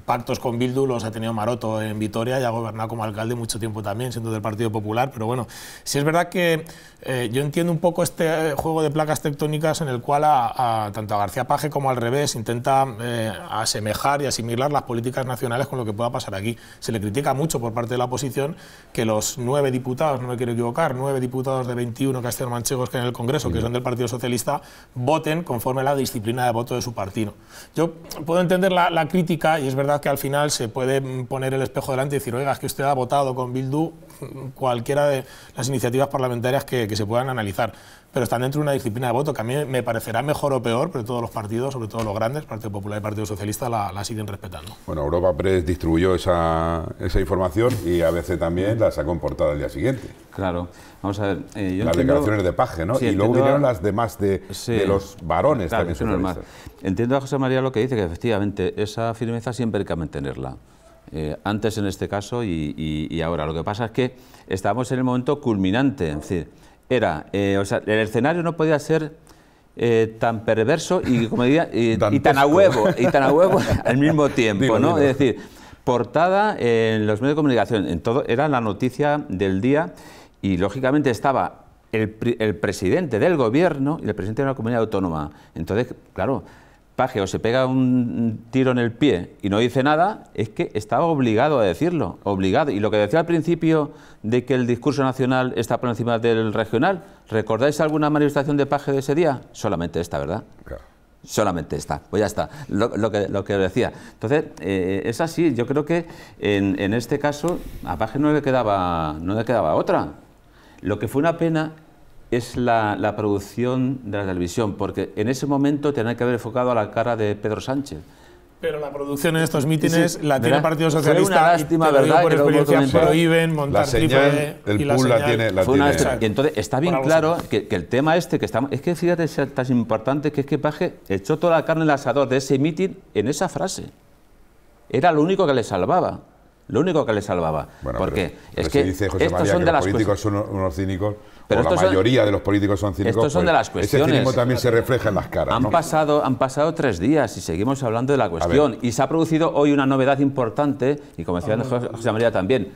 pactos con Bildu los ha tenido Maroto en Vitoria y ha gobernado como alcalde mucho tiempo también, siendo del Partido Popular, pero bueno, si es verdad que eh, yo entiendo un poco este eh, juego de placas tectónicas en el cual tanto a García Paje como al revés intenta asemejar y asimilar las políticas nacionales con lo que pueda pasar aquí. Se le critica mucho por parte de la oposición que los nueve diputados, no me quiero equivocar, nueve diputados de 21 castellano-manchegos que en el Congreso, que son del Partido Socialista, voten conforme la disciplina de voto de su partido. Yo puedo entender la, la crítica y es verdad que al final se puede poner el espejo delante y decir, oiga, es que usted ha votado con Bildu cualquiera de las iniciativas parlamentarias que, se puedan analizar pero están dentro de una disciplina de voto que a mí me parecerá mejor o peor, pero todos los partidos, sobre todo los grandes, Partido Popular y Partido Socialista, la, siguen respetando. Bueno, Europa Press distribuyó esa, información y ABC también la sacó comportado portada al día siguiente. Claro, vamos a ver. Eh, las declaraciones de Paje, ¿no? y luego vinieron las demás de, los varones claro, también. Entiendo a José María lo que dice, que efectivamente esa firmeza siempre hay que mantenerla. Eh, antes en este caso y, ahora. Lo que pasa es que estábamos en el momento culminante, es decir, era, eh, el escenario no podía ser eh, tan perverso y, como tan a huevo, y tan a huevo al mismo tiempo, ¿no? Es decir, portada en los medios de comunicación, en todo, era la noticia del día y lógicamente estaba el, el presidente del gobierno y el presidente de una comunidad autónoma. Entonces, claro, paje o se pega un tiro en el pie y no dice nada, es que estaba obligado a decirlo, obligado. Y lo que decía al principio de que el discurso nacional está por encima del regional, ¿recordáis alguna manifestación de paje de ese día? Solamente esta, ¿verdad? Solamente esta, pues ya está, lo, que, lo decía. Entonces, eh, es así, yo creo que en, en este caso a Paje no le quedaba, no le quedaba otra. Lo que fue una pena es la, la, producción de la televisión, porque en ese momento tenía que haber enfocado a la cara de Pedro Sánchez. Pero la producción en estos mítines la tiene el Partido Socialista. una lástima, y te ¿verdad? Por que prohíben montar la el y la tiene. La tiene. Y entonces está bien claro que, el tema este que estamos. Es que fíjate, es tan importante que es que Paje echó toda la carne en el asador de ese mítin en esa frase. Era lo único que le salvaba. Lo único que le salvaba. Porque es que estos son de los las políticos son unos cínicos pero la mayoría de los políticos son cínicos. Estos son pues, de las cuestiones. Ese cinismo también se refleja en las caras. Han, pasado, han pasado tres días y seguimos hablando de la cuestión. Y se ha producido hoy una novedad importante, y como decía ah. José, María también,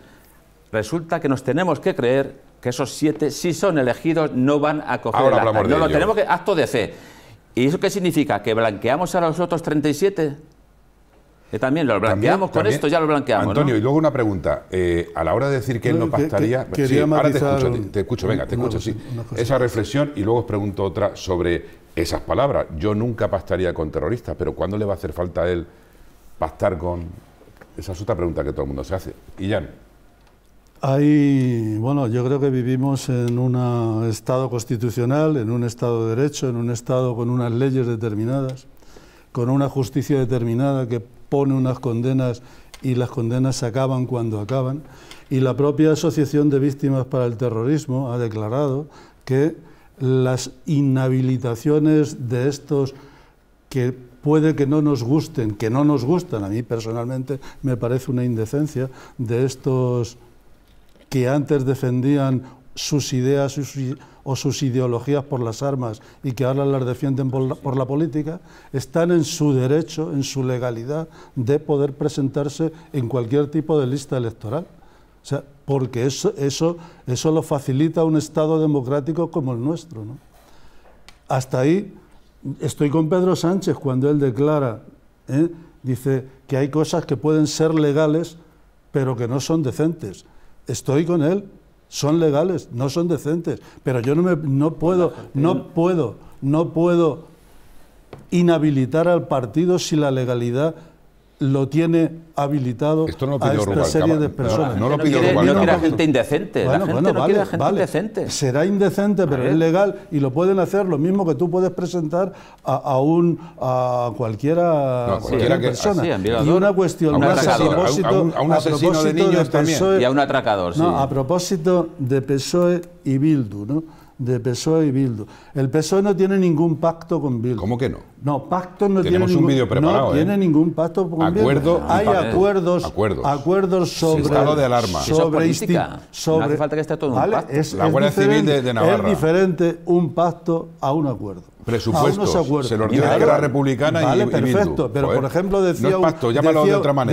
resulta que nos tenemos que creer que esos siete, si son elegidos, no van a coger Ahora No, lo tenemos que... Acto de fe. ¿Y eso qué significa? ¿Que blanqueamos a los otros 37? Eh, también lo blanqueamos con esto, ya lo blanqueamos. Antonio, y luego una pregunta. Eh, a la hora de decir que él no pactaría. ahora te escucho, venga, te escucho, sí. Esa reflexión y luego os pregunto otra sobre esas palabras. Yo nunca pactaría con terroristas, pero ¿cuándo le va a hacer falta a él pactar con.? Esa es otra pregunta que todo el mundo se hace. Illán. Hay, bueno, yo creo que vivimos en un Estado constitucional, en un Estado de Derecho, en un Estado con unas leyes determinadas, con una justicia determinada que pone unas condenas y las condenas se acaban cuando acaban. Y la propia Asociación de Víctimas para el Terrorismo ha declarado que las inhabilitaciones de estos que puede que no nos gusten, que no nos gustan, a mí personalmente me parece una indecencia, de estos que antes defendían sus ideas o sus ideologías por las armas y que ahora las defienden por la, política, están en su derecho, en su legalidad de poder presentarse en cualquier tipo de lista electoral. O sea, porque eso, eso, eso lo facilita un Estado democrático como el nuestro. Hasta ahí estoy con Pedro Sánchez cuando él declara, ¿eh? dice que hay cosas que pueden ser legales pero que no son decentes. Estoy con él son legales, no son decentes, pero yo no, me, no puedo, no puedo, no puedo inhabilitar al partido si la legalidad lo tiene habilitado a esta serie de personas. No, lo pidió Rubalcaba. No quiere gente indecente. Bueno, gente bueno, no quiere a gente indecente. Será indecente, pero es legal y lo pueden hacer. Lo mismo que tú puedes presentar a, a un a cualquiera, a cualquiera persona. y una cuestión más a propósito, un, asesino de niños también. E y a un atracador, a propósito de PSOE y Bildu, ¿no? De PSOE y Bildu. El PSOE no tiene ningún pacto con Bildu. ¿Cómo que no? No, pacto no tiene, ningún, preparado, no ¿eh? tiene ningún pacto acuerdo Hay acuerdos, acuerdos, acuerdos sobre estado de alarma. Sobre, política sobre falta que esté todo pacto. Es, de, Es diferente un pacto a un acuerdo. presupuesto se lo ordena la republicana y, perfecto. pero por ejemplo decía,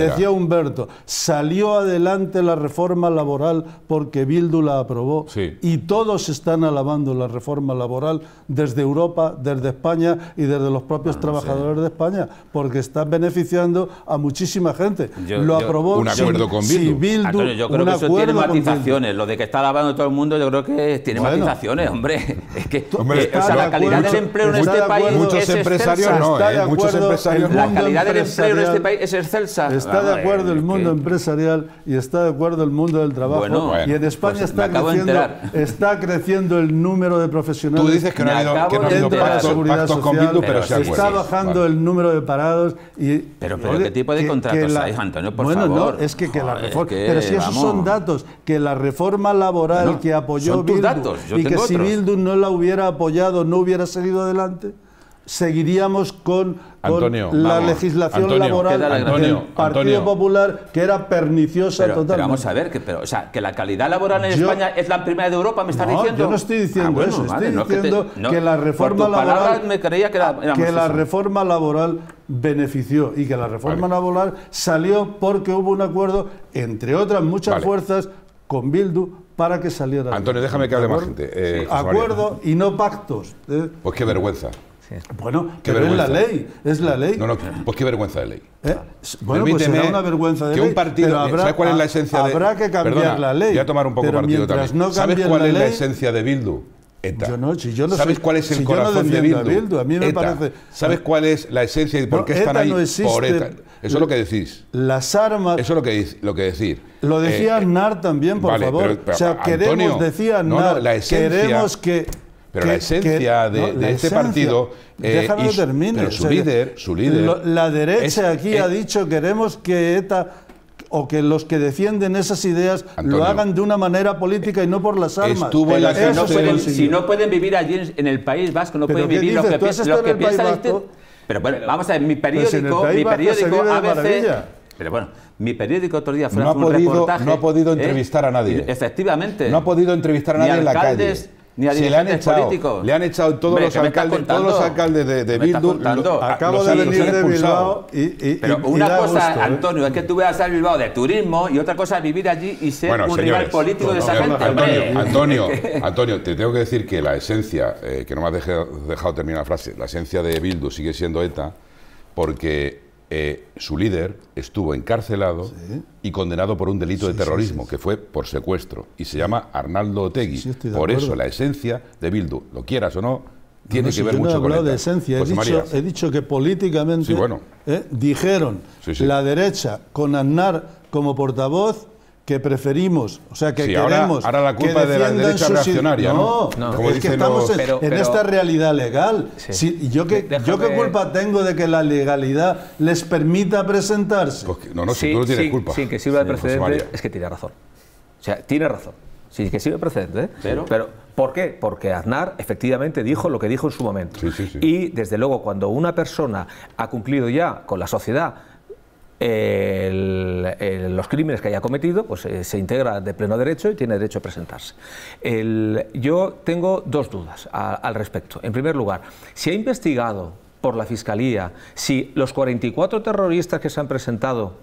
decía, Humberto, salió adelante la reforma laboral porque Bildu la aprobó y todos están alabando la reforma laboral desde Europa, desde España y desde los propios ah, trabajadores de España, porque están beneficiando a muchísima gente. lo aprobó un acuerdo con Bildu. yo creo que eso tiene matizaciones. Lo de que está lavando todo el mundo, yo creo que tiene matizaciones, hombre. Es que, hombre, la calidad del empleo en este país es empresarios excelsa. la calidad del empleo en este país es excelsa. Está de acuerdo el mundo empresarial y está de acuerdo el mundo del trabajo. y en España pues está, creciendo, está creciendo el número de profesionales. Tú dices que no ha habido, que no habido pactos, con pero, está bajando el número de parados y... Pero, pero ¿qué tipo de contratos hay, Antonio, por bueno, favor? no, es que, que la pero si esos son datos, que la reforma laboral que apoyó Bildu datos, y que si Bildu no la hubiera apoyado, no hubiera salido adelante, seguiríamos con la legislación laboral del Partido Popular que era perniciosa totalmente. vamos a ver, que, pero, o sea, que la calidad laboral en España es la primera de Europa, me estás no, diciendo. Yo no estoy diciendo ah, eso, estoy diciendo que, la reforma laboral. Me creía que, que la reforma laboral benefició y que la reforma laboral salió porque hubo un acuerdo entre otras muchas fuerzas con Bildu para que saliera. Antonio, déjame que hable más gente. Eh, acuerdo y no pactos. ¿eh? Pues qué vergüenza. Bueno, pero es la ley, es la ley. pues qué vergüenza de ley. Eh, bueno, pues será una vergüenza de ley. un partido, ¿sabes cuál es la esencia de Habrá que cambiar la ley. Voy a tomar un poco partido también. No ¿Sabes cuál es la esencia de Bildu? ETA. Yo no, yo ¿Sabes cuál es el corazón de Bildu? A mí me parece... ¿Sabes cuál es la esencia y por qué están ETA ahí? Existe, por ETA. Eso es lo que decís. Las armas... Eso es lo que, lo que decís. Lo decía Nar eh, eh, Aznar también, por favor. o sea, queremos, decía Aznar, queremos que pero la esencia de, este partido. es eh, déjame termine. su líder, la derecha aquí ha dicho queremos que ETA o que los que defienden esas ideas lo hagan de una manera política y no por las armas. si, no pueden, vivir allí en, el País Vasco, no pueden vivir lo que, piensan. Este pero bueno, vamos a ver, mi periódico, mi periódico ABC... Pero bueno, mi periódico otro día fue no un podido, reportaje, No ha podido ¿eh? entrevistar a nadie. Efectivamente. No ha podido entrevistar a nadie en la calle ni a Le han echado todos, los, alcaldes, todos los alcaldes de, Bildu. acabo de venir de Bilbao y, y, Pero una cosa, ¿eh? Antonio, es que tú veas a Bilbao de turismo y otra cosa es vivir allí y ser un rival político de esa gente. Antonio, Antonio, Antonio, te tengo que decir que la esencia, eh, que no me has dejado, dejado terminar la frase, la esencia de Bildu sigue siendo ETA porque eh, su líder estuvo encarcelado y condenado por un delito de terrorismo, que fue por secuestro, y se llama Arnaldo Otegui. por eso la esencia de Bildu, lo quieras o no, tiene que ver mucho he con de esencia, he, dicho, que políticamente eh, dijeron la derecha con Aznar como portavoz que preferimos, o sea, que queremos. Ahora, la culpa que de la derecha reaccionaria, ¿no? No, no. es que estamos en, esta realidad legal. yo, ¿Yo qué culpa tengo de que la legalidad les permita presentarse? Pues no, no, si tú no tienes culpa. Sin que sirva de precedente, es que tiene razón. O sea, tiene razón. Sí, que sirve precedente. ¿eh? Pero, pero, ¿por qué? Porque Aznar efectivamente dijo lo que dijo en su momento. Y desde luego, cuando una persona ha cumplido ya con la sociedad los crímenes que haya cometido, pues eh, se integra de pleno derecho y tiene derecho a presentarse. yo tengo dos dudas al respecto. En primer lugar, si ha investigado por la Fiscalía si los 44 terroristas que se han presentado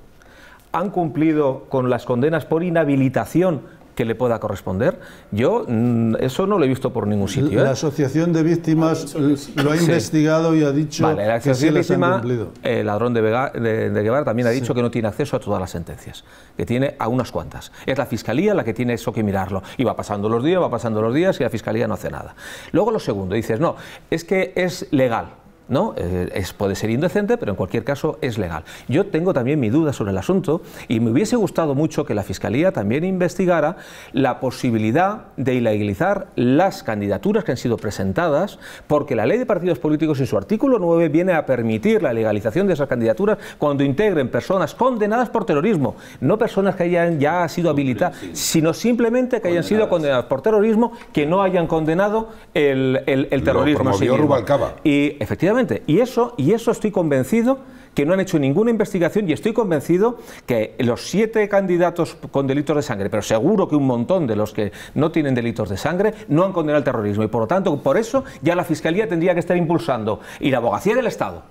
han cumplido con las condenas por inhabilitación que le pueda corresponder. Yo mm, eso no lo he visto por ningún sitio. ¿eh? La Asociación de Víctimas lo ha investigado y ha dicho que sí cumplido. Eh, el ladrón de, Vega, de, Guevara también ha dicho que no tiene acceso a todas las sentencias, que tiene a unas cuantas. Es la Fiscalía la que tiene eso que mirarlo. Y va pasando los días, va pasando los días y la Fiscalía no hace nada. Luego lo segundo, dices, no, es que es legal. ¿no? Eh, puede ser indecente, pero en cualquier caso es legal. Yo tengo también mi duda sobre el asunto y me hubiese gustado mucho que la Fiscalía también investigara la posibilidad de ilegalizar las candidaturas que han sido presentadas, porque la ley de partidos políticos en su artículo 9 viene a permitir la legalización de esas candidaturas cuando integren personas condenadas por terrorismo, no personas que hayan ya sido habilitadas, sino simplemente que hayan sido condenadas por terrorismo, que no hayan condenado el, terrorismo. Y efectivamente, y eso, y eso estoy convencido que no han hecho ninguna investigación y estoy convencido que los siete candidatos con delitos de sangre, pero seguro que un montón de los que no tienen delitos de sangre, no han condenado el terrorismo y por lo tanto, por eso ya la Fiscalía tendría que estar impulsando y la Abogacía del Estado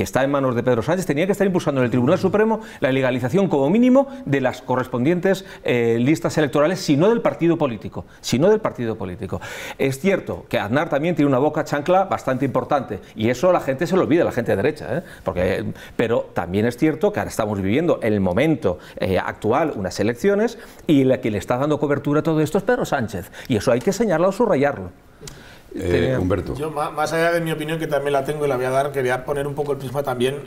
que está en manos de Pedro Sánchez, tenía que estar impulsando en el Tribunal Supremo la legalización como mínimo de las correspondientes eh, listas electorales, si no del partido político, si del partido político. Es cierto que Aznar también tiene una boca chancla bastante importante y eso la gente se lo olvida, la gente de derecha, ¿eh? Porque, pero también es cierto que ahora estamos viviendo el momento eh, actual, unas elecciones, y la que le está dando cobertura a todo esto es Pedro Sánchez y eso hay que señalarlo, subrayarlo. Eh, yo, más allá de mi opinión, que también la tengo y la voy a dar, a poner un poco el prisma también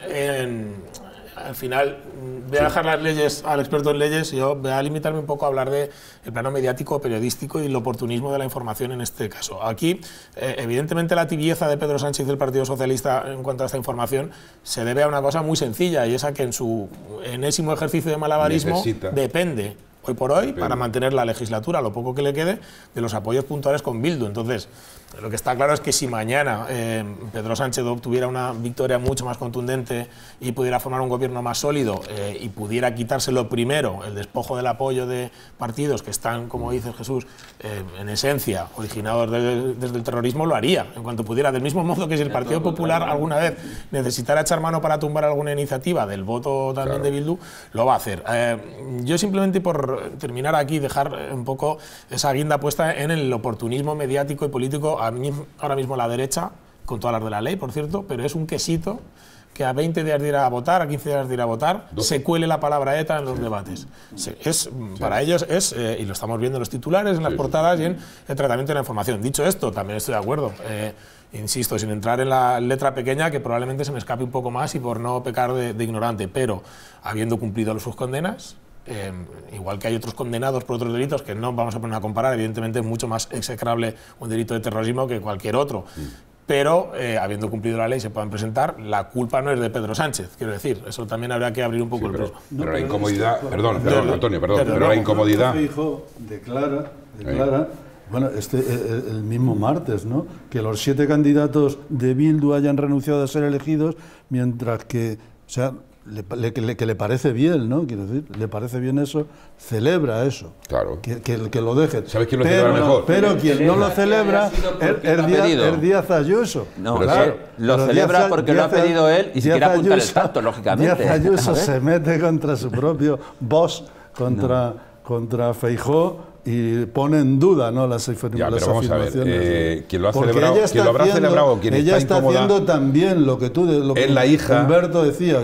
al final mm, voy a dejar las leyes al experto en leyes y yo voy a limitarme un poco a hablar del el plano mediático, periodístico y el oportunismo de la información en este caso. Aquí, eh, evidentemente, la tibieza de Pedro Sánchez del Partido Socialista en cuanto a esta información se debe a una cosa muy sencilla y esa que en su enésimo ejercicio de malabarismo depende hoy por hoy, para mantener la legislatura, lo poco que le quede, de los apoyos puntuales con Bildu. Entonces, lo que está claro es que si mañana eh, Pedro Sánchez obtuviera una victoria mucho más contundente y pudiera formar un gobierno más sólido eh, y pudiera quitárselo primero, el despojo del apoyo de partidos que están, como dice Jesús, eh, en esencia originados desde el terrorismo, lo haría en cuanto pudiera. Del mismo modo que si el Partido Popular alguna vez necesitara echar mano para tumbar alguna iniciativa del voto también de Bildu, lo va a hacer. yo simplemente por terminar aquí, dejar un poco esa guinda puesta en el oportunismo mediático y político ahora mismo la derecha, con todas las de la ley, por cierto, pero es un quesito que a 20 días de ir a votar, a 15 días de ir a votar, se cuele la palabra ETA en los debates. es, Para ellos es, eh, y lo estamos viendo en los titulares, en las portadas y en el tratamiento de la información. Dicho esto, también estoy de acuerdo. Eh, insisto, sin entrar en la letra pequeña, que probablemente se me escape un poco más y por no pecar de ignorante, pero habiendo cumplido sus condenas, Em, igual que hay otros condenados por otros delitos que no vamos a poner a comparar, evidentemente es mucho más execrable un delito de terrorismo que cualquier otro. Mm. Pero, eh, habiendo cumplido la ley, se puedan presentar, la culpa no es de Pedro Sánchez, quiero decir. Eso también habrá que abrir un poco el preso pero, la incomodidad, perdón, perdón, Antonio, perdón, pero, la incomodidad... bueno, este, e, e, el mismo martes, ¿no? Que los siete candidatos de Bildu hayan renunciado a ser elegidos, mientras que, o sea, le, le, que le parece bien, ¿no? Quiero decir, le parece bien eso, celebra eso. Claro. Que, que, que lo deje. ¿Sabes quién lo pero, celebra mejor? Pero quien no lo celebra es Díaz, Ayuso. No, claro. Lo celebra porque lo ha pedido él y se quiere apuntar el tanto, lógicamente. Díaz Ayuso se mete contra su propio boss, contra, contra Feijó y pone en duda ¿no? las, ya, afirmaciones. lo ella está haciendo, ella está, también lo que tú, lo que la hija, Humberto decía.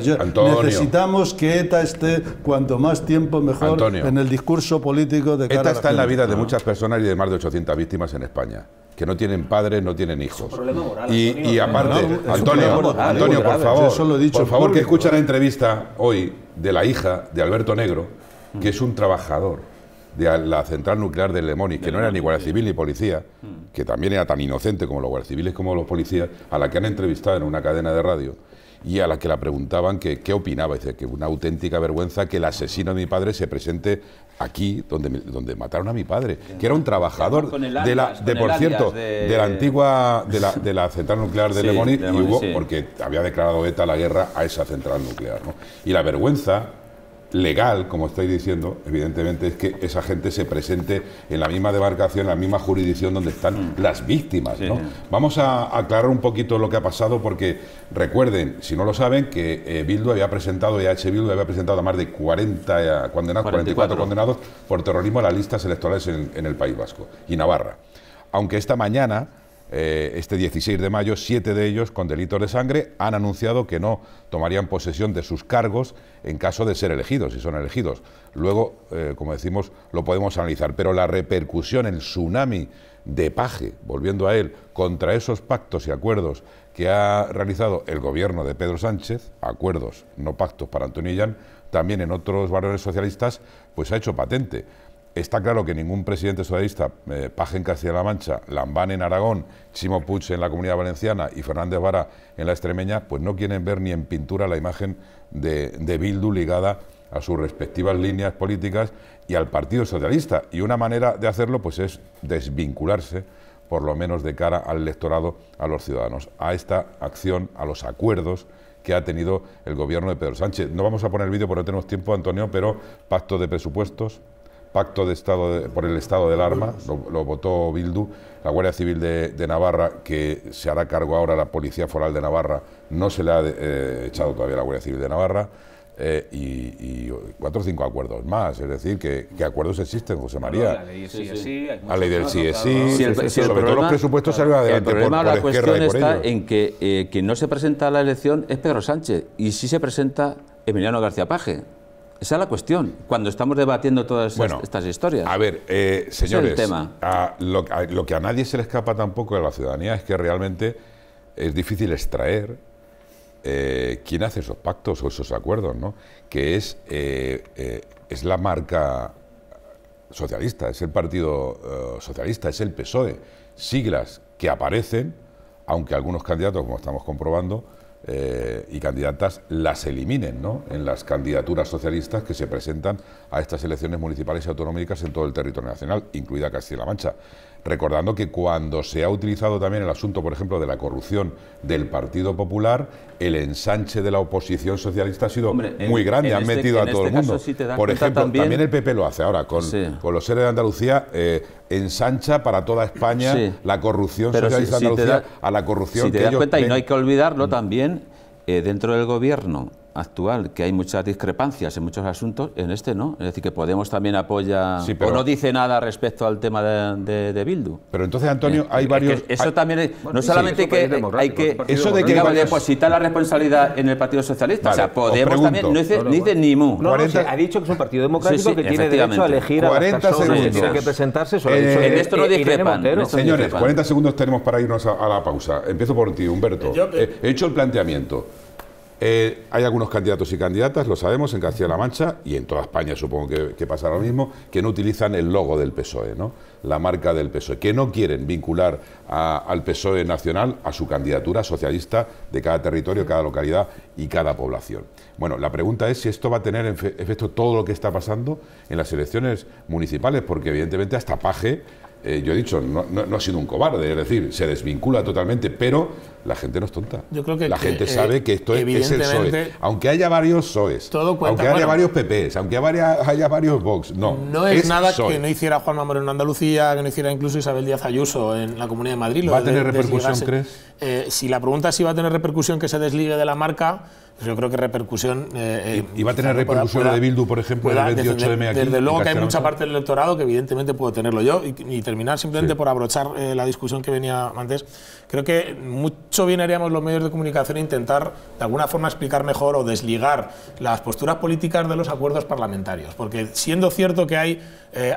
necesitamos que ETA esté cuanto más tiempo mejor en el discurso político de cara ETA está en la vida de muchas personas y de más de 800 víctimas en España que no tienen padres, no tienen hijos. y, aparte, Antonio, por favor, he dicho por favor, que escucha la entrevista hoy de la hija de Alberto Negro, que es un trabajador de la central nuclear de Lemoni, que no era ni Guardia Civil ni policía, mm. que también era tan inocente como los guardia civiles como los policías, a la que han entrevistado en una cadena de radio y a la que la preguntaban que, qué opinaba. Dice que una auténtica vergüenza que el asesino de mi padre se presente aquí donde, donde mataron a mi padre, que era un trabajador de la, de por cierto, de... la antigua, de la, de central nuclear de Lemoni, y porque había declarado ETA la guerra a esa central nuclear. Y la vergüenza legal, como estoy diciendo, evidentemente, es que esa gente se presente en la misma demarcación, en la misma jurisdicción donde están mm. las víctimas. Vamos a aclarar un poquito lo que ha pasado, porque recuerden, si no lo saben, que Bildu había presentado, EH Bildu había presentado e a más de 40 eh, condenados, 44. condenados por terrorismo a las listas electorales en el País Vasco y Navarra. Aunque esta mañana eh, este 16 de mayo, siete de ellos con delitos de sangre han anunciado que no tomarían posesión de sus cargos en caso de ser elegidos, si son elegidos. Luego, eh, como decimos, lo podemos analizar, pero la repercusión, el tsunami de paje, volviendo a él, contra esos pactos y acuerdos que ha realizado el gobierno de Pedro Sánchez, acuerdos, no pactos para Antonio Illán, también en otros valores socialistas, pues ha hecho patente. Está claro que ningún presidente socialista, eh, Paje en Castilla-La Mancha, Lambán en Aragón, Chimo Puig en la Comunidad Valenciana y Fernández Vara en la Extremeña, pues no quieren ver ni en pintura la imagen de, de Bildu ligada a sus respectivas líneas políticas y al Partido Socialista. Y una manera de hacerlo pues es desvincularse, por lo menos de cara al electorado, a los ciudadanos, a esta acción, a los acuerdos que ha tenido el gobierno de Pedro Sánchez. No vamos a poner vídeo porque no tenemos tiempo, Antonio, pero pacto de presupuestos, pacto de estado por el estado del arma, lo, votó Bildu, la Guardia Civil de, Navarra, que se hará cargo ahora la Policía Foral de Navarra, no se le ha eh, echado todavía la Guardia Civil de Navarra, eh, y, cuatro o cinco acuerdos más, es decir, que, que acuerdos existen, José María. la ley del sí sí, la ley del sí sobre todo los presupuestos adelante el problema, la cuestión está en que eh, quien no se presenta a la elección es Pedro Sánchez, y si se presenta Emiliano García Paje, esa es la cuestión, cuando estamos debatiendo todas estas, historias. A ver, eh, señores, lo, que a nadie se le escapa tampoco de la ciudadanía es que realmente es difícil extraer eh, quién hace esos pactos o esos acuerdos, ¿no? que es, eh, eh, es la marca socialista, es el Partido Socialista, es el PSOE, siglas que aparecen, aunque algunos candidatos, como estamos comprobando, eh, y candidatas las eliminen ¿no? en las candidaturas socialistas que se presentan a estas elecciones municipales y autonómicas en todo el territorio nacional, incluida Castilla-La Mancha. Recordando que cuando se ha utilizado también el asunto, por ejemplo, de la corrupción del Partido Popular, el ensanche de la oposición socialista ha sido muy grande, han este- metido a todo este el mundo. por ejemplo, también... el PP lo hace ahora, con, los seres de Andalucía, eh, ensancha para toda España la corrupción socialista de a la corrupción y no hay que olvidarlo mm. también, eh, dentro del gobierno actual, que hay muchas discrepancias en muchos asuntos, en este no. Es decir, que Podemos también apoya o no dice nada respecto al tema de, de, Bildu. Pero entonces, Antonio, eh, hay varios... eso también es, no solamente que hay que, eso de que depositar la responsabilidad en el Partido Socialista. o sea, Podemos también no dice, no, ni mu. ha dicho que es un partido democrático que tiene derecho a elegir a las personas que tiene que presentarse. Eh, en esto no discrepan. Señores, 40 segundos tenemos para irnos a, la pausa. Empiezo por ti, Humberto. Eh, he hecho el planteamiento. Eh, hay algunos candidatos y candidatas, lo sabemos, en Castilla-La Mancha y en toda España supongo que, pasa lo mismo, que no utilizan el logo del PSOE, ¿no? la marca del PSOE, que no quieren vincular al PSOE nacional a su candidatura socialista de cada territorio, cada localidad y cada población. Bueno, la pregunta es si esto va a tener efecto todo lo que está pasando en las elecciones municipales, porque evidentemente hasta Paje eh, yo he dicho, no, ha sido un cobarde, es decir, se desvincula totalmente, pero la gente no es tonta. Yo creo que la gente eh, sabe que esto es, el Aunque haya varios PSOEs, aunque haya varios PPs, aunque haya, varios Vox, no. No es, nada que no hiciera Juan Manuel en Andalucía, que no hiciera incluso Isabel Díaz Ayuso en la Comunidad de Madrid. ¿Va a tener repercusión, crees? Eh, si la pregunta es si va a tener repercusión que se desligue de la marca pues yo creo que repercusión... Eh, ¿Y eh, va a tener repercusión de Bildu, por ejemplo, el 28 de, mayo? Desde luego que hay mucha parte del electorado que evidentemente puedo tenerlo yo. Y, terminar simplemente por abrochar eh, la discusión que venía antes. Creo que mucho bien haríamos los medios de comunicación intentar de alguna forma explicar mejor o desligar las posturas políticas de los acuerdos parlamentarios. Porque siendo cierto que hay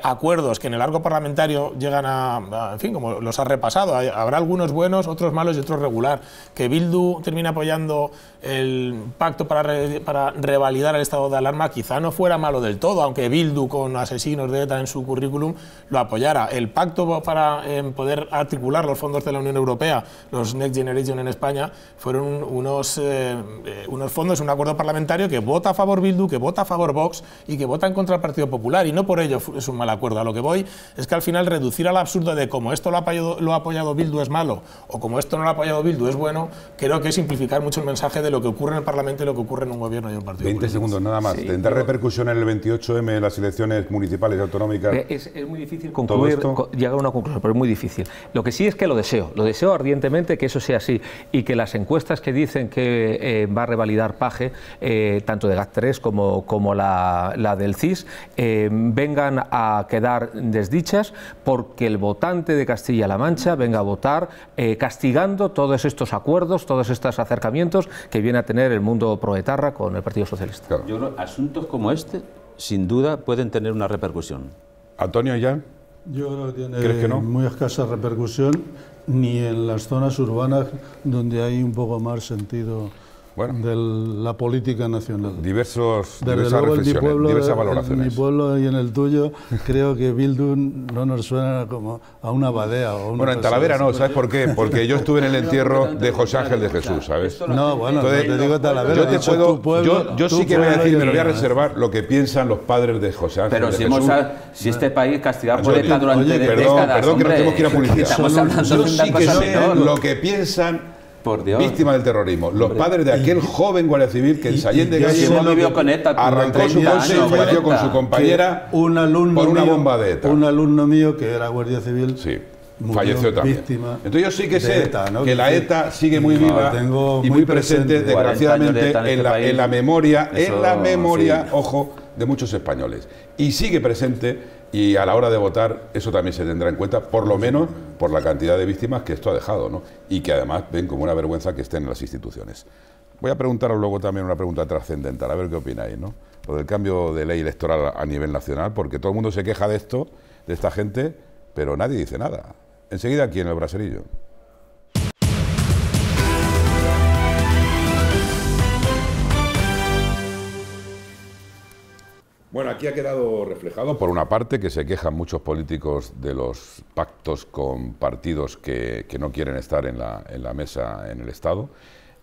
acuerdos que en el arco parlamentario llegan a, En fin, como los ha repasado, habrá algunos buenos, otros malos y otros regular. Que Bildu termine apoyando el pacto para, para, revalidar el estado de alarma quizá no fuera malo del todo, aunque Bildu con asesinos de ETA en su currículum lo apoyara. El pacto para em, poder articular los fondos de la Unión Europea, los Next Generation en España, fueron unos, eh, eh, unos fondos, un acuerdo parlamentario que vota a favor Bildu, que vota a favor Vox y que vota en contra del Partido Popular. Y no por ello es un mal acuerdo. A lo que voy es que al final reducir al absurdo de como esto lo ha apoyado, lo ha apoyado Bildu es malo o como esto no lo ha apoyado Bildu es bueno, creo que es simplificar mucho el mensaje de lo que ocurre en el Parlamento y lo que ocurre en un gobierno y un partido. 20 segundos nada más. Sí, ¿Tendrá repercusión en el 28M las elecciones municipales y autonómicas? Eh, es, muy difícil concluir, llegar a una conclusión, pero es muy difícil. Lo que sí es que lo deseo, lo deseo ardientemente que eso sea así y que las encuestas que dicen que eh, va a revalidar Paje, eh, tanto de GAC3 como, como la, del CIS, vengan a quedar desdichas porque el votante de Castilla-La Mancha venga a votar castigando todos estos acuerdos, todos estos acercamientos que viene a tener el mundo proetarra con el Partido Socialista. Yo asuntos como este, sin duda, pueden tener una repercusión. Antonio, ya. Yo creo que tiene que no? muy escasa repercusión, ni en las zonas urbanas donde hay un poco más sentido bueno, de la política nacional. Diversos, Desde luego diversas valoraciones. En mi pueblo y en el tuyo, creo que Bildu no nos suena como a una badea. O bueno, en Talavera no, ¿sabes por qué? Porque yo estuve en el entierro de José Ángel de Jesús, ¿sabes? No, bueno, Entonces, te ¿eh? digo Talavera, yo te puedo, yo, yo sí que voy a decir, me lo voy a reservar lo que piensan los padres de José Ángel Pero de si, Jesús. A, si este país castigado por ETA durante décadas... Perdón, perdón que no tenemos que ir a publicidad. Yo sí que sé lo que piensan Víctima del terrorismo. Los padres de aquel joven guardia civil que en Sayén de Gallegos con arrancó su coche y con su compañera un alumno una bomba de ETA. Un alumno mío que era guardia civil. Sí. Falleció también. Entonces yo sí que sé que la ETA sigue muy viva y muy, presente, desgraciadamente, en, este la, memoria, en la memoria, ojo, de muchos españoles. Y sigue presente y a la hora de votar eso también se tendrá en cuenta, por lo menos por la cantidad de víctimas que esto ha dejado, ¿no? Y que además ven como una vergüenza que estén en las instituciones. Voy a preguntaros luego también una pregunta trascendental, a ver qué opináis, ¿no? Lo del cambio de ley electoral a nivel nacional, porque todo el mundo se queja de esto, de esta gente, pero nadie dice nada. Enseguida aquí en el braserillo. Bueno, aquí ha quedado reflejado, por una parte, que se quejan muchos políticos de los pactos con partidos que, no quieren estar en la, en la, mesa en el Estado,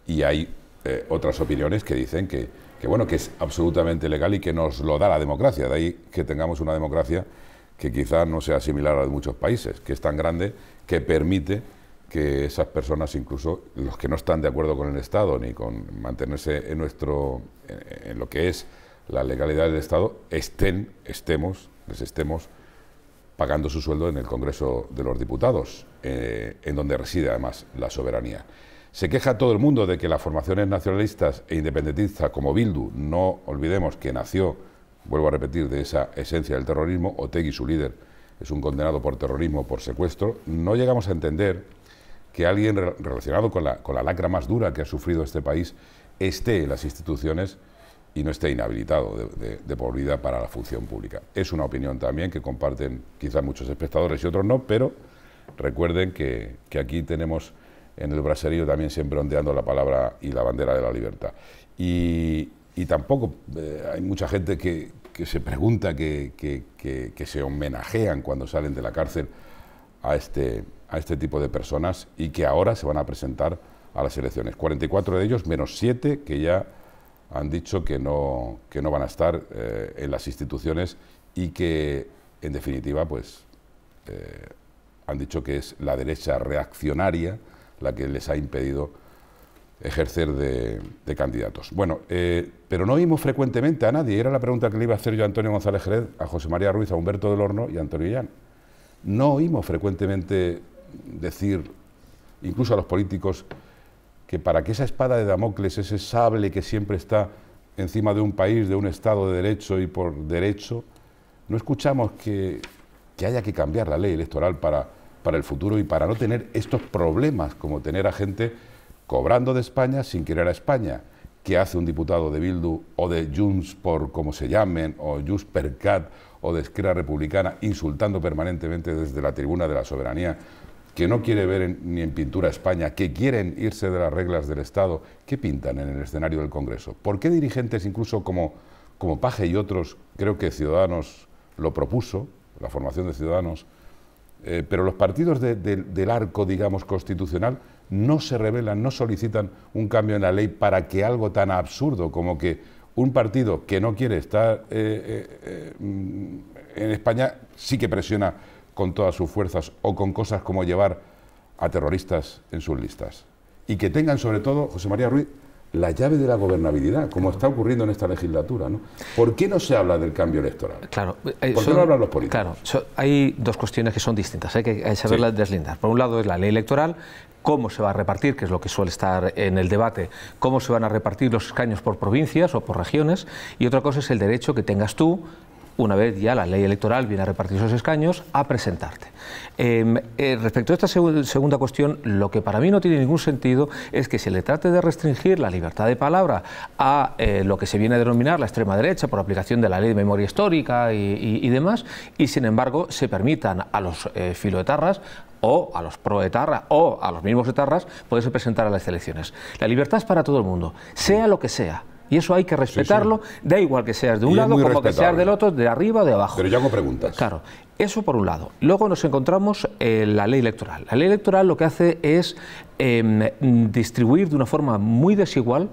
y hay eh, otras opiniones que dicen que, que, bueno, que es absolutamente legal y que nos lo da la democracia, de ahí que tengamos una democracia que quizás no sea similar a la de muchos países, que es tan grande que permite que esas personas, incluso los que no están de acuerdo con el Estado ni con mantenerse en, nuestro, en lo que es la legalidad del Estado, estén, estemos, les estemos pagando su sueldo en el Congreso de los Diputados, eh, en donde reside además la soberanía. Se queja todo el mundo de que las formaciones nacionalistas e independentistas como Bildu, no olvidemos que nació, vuelvo a repetir, de esa esencia del terrorismo, Otegui, su líder, es un condenado por terrorismo, por secuestro, no llegamos a entender que alguien relacionado con la, con la lacra más dura que ha sufrido este país esté en las instituciones y no esté inhabilitado de, de, por vida para la función pública. Es una opinión también que comparten quizás muchos espectadores y otros no, pero recuerden que, aquí tenemos en el braserío también siempre ondeando la palabra y la bandera de la libertad. Y, tampoco eh, hay mucha gente que, se pregunta, que, que, se homenajean cuando salen de la cárcel a este, a este tipo de personas y que ahora se van a presentar a las elecciones. 44 de ellos menos 7 que ya han dicho que no, que no van a estar eh, en las instituciones y que, en definitiva, pues eh, han dicho que es la derecha reaccionaria la que les ha impedido ejercer de, candidatos. Bueno, eh, pero no oímos frecuentemente a nadie, era la pregunta que le iba a hacer yo a Antonio González Jerez, a José María Ruiz, a Humberto del Horno y a Antonio Illán. No oímos frecuentemente decir, incluso a los políticos, que para que esa espada de Damocles, ese sable que siempre está encima de un país, de un Estado de derecho y por derecho, no escuchamos que, haya que cambiar la ley electoral para, el futuro y para no tener estos problemas como tener a gente cobrando de España sin querer a España. que hace un diputado de Bildu o de Junts por como se llamen, o Juspercat per o de Esquerra Republicana, insultando permanentemente desde la tribuna de la soberanía que no quiere ver ni en pintura España, que quieren irse de las reglas del Estado, ¿qué pintan en el escenario del Congreso? ¿Por qué dirigentes, incluso como, como Paje y otros, creo que Ciudadanos lo propuso, la formación de Ciudadanos, eh, pero los partidos del arco, digamos, constitucional no se rebelan, no solicitan un cambio en la ley para que algo tan absurdo como que un partido que no quiere estar eh, eh, mm, en España sí que presiona con todas sus fuerzas o con cosas como llevar a terroristas en sus listas. Y que tengan sobre todo, José María Ruiz, la llave de la gobernabilidad, como está ocurriendo en esta legislatura. ¿no? ¿Por qué no se habla del cambio electoral? Claro, eh, ¿Por qué no los políticos? Claro, hay dos cuestiones que son distintas, hay que saberlas deslindar. Por un lado es la ley electoral, cómo se va a repartir, que es lo que suele estar en el debate, cómo se van a repartir los escaños por provincias o por regiones, y otra cosa es el derecho que tengas tú una vez ya la ley electoral viene a repartir esos escaños, a presentarte. Em, eh, respecto a esta segunda cuestión, lo que para mí no tiene ningún sentido es que se le trate de restringir la libertad de palabra a eh, lo que se viene a denominar la extrema derecha por aplicación de la ley de memoria histórica y, y demás, y sin embargo se permitan a los eh, filoetarras o a los proetarras o a los mismos etarras poderse presentar a las elecciones. La libertad es para todo el mundo, sea lo que sea. Y eso hay que respetarlo, da igual que seas de un lado como que seas del otro, de arriba o de abajo. Pero yo hago preguntas. Claro, eso por un lado. Luego nos encontramos en eh, la ley electoral. La ley electoral lo que hace es em, distribuir de una forma muy desigual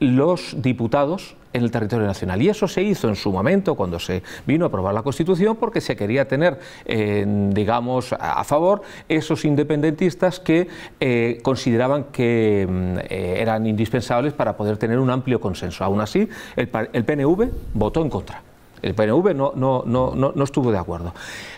los diputados en el territorio nacional. Y eso se hizo en su momento cuando se vino a aprobar la Constitución porque se quería tener, digamos, a favor esos independentistas que eh, consideraban que mm, eh, eran indispensables para poder tener un amplio consenso. Aún así, el, PNV votó en contra. El PNV no, no, no, no estuvo de acuerdo.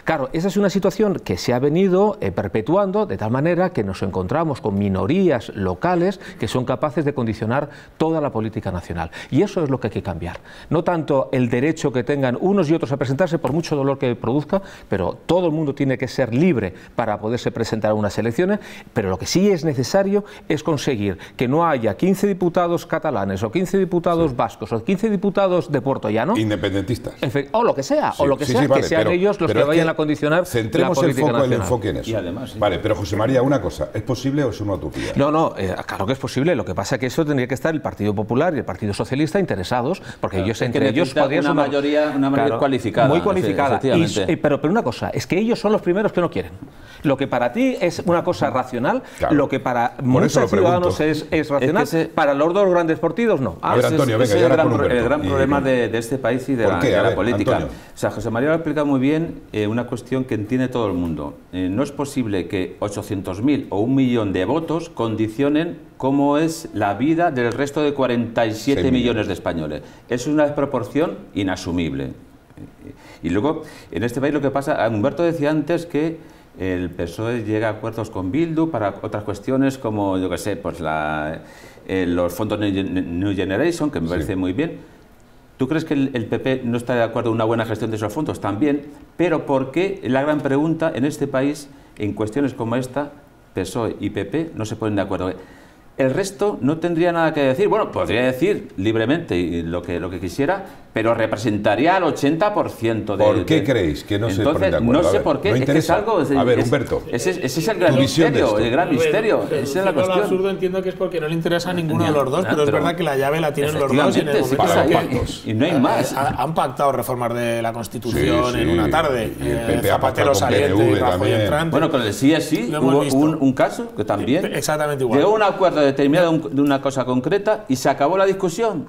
Claro, esa es una situación que se ha venido eh, perpetuando de tal manera que nos encontramos con minorías locales que son capaces de condicionar toda la política nacional. Y eso es lo que hay que cambiar. No tanto el derecho que tengan unos y otros a presentarse, por mucho dolor que produzca, pero todo el mundo tiene que ser libre para poderse presentar a unas elecciones, pero lo que sí es necesario es conseguir que no haya 15 diputados catalanes o 15 diputados vascos o 15 diputados de Puerto Llano. Independentistas. o lo que sea, o lo que sea, que sean ellos los que vayan Centremos el foco, el enfoque en eso. Vale, pero José María, una cosa, ¿es posible o es una utopía? No, no, eh, claro que es posible. Lo que pasa es que eso tendría que estar el Partido Popular y el Partido Socialista interesados, porque ellos entre ellos podrían una mayoría, una mayoría cualificada. Muy cualificada. Eh, pero, pero una cosa, es que ellos son los primeros que no quieren. Lo que para ti es una cosa racional, lo que para muchos ciudadanos es, racional, para los dos grandes partidos no. a ver, ah, Antonio, el gran, problema de, este país y de la, política. O sea, José María lo ha explicado muy bien. Eh, una cuestión que entiende todo el mundo. Eh, no es posible que 800.000 o un millón de votos condicionen cómo es la vida del resto de 47 millones. de españoles. Es una desproporción inasumible. Y luego, en este país lo que pasa, Humberto decía antes que el PSOE llega a acuerdos con Bildu para otras cuestiones como, yo qué sé, pues la, eh, los fondos New Generation, que me parece muy bien, ¿Tú crees que el, PP no está de acuerdo en una buena gestión de esos fondos? También, pero ¿por qué la gran pregunta en este país, en cuestiones como esta, PSOE y PP no se ponen de acuerdo? el resto no tendría nada que decir. Bueno, podría decir libremente lo que, lo que quisiera, pero representaría al 80% de... ¿Por qué creéis que no se pone de acuerdo? No sé por qué, es que es algo... a ver, Humberto, ese, es el gran misterio, el gran misterio, esa es la cuestión. Lo absurdo entiendo que es porque no le interesa a ninguno de los dos, pero, es verdad que la llave la tienen los dos en el momento en que, Y no hay más. Han pactado reformas de la Constitución en una tarde. Eh, Zapatero saliente y Rajoy entrante. Bueno, con el sí sí, hubo un, caso que también... Exactamente igual. un acuerdo terminado de una cosa concreta y se acabó la discusión.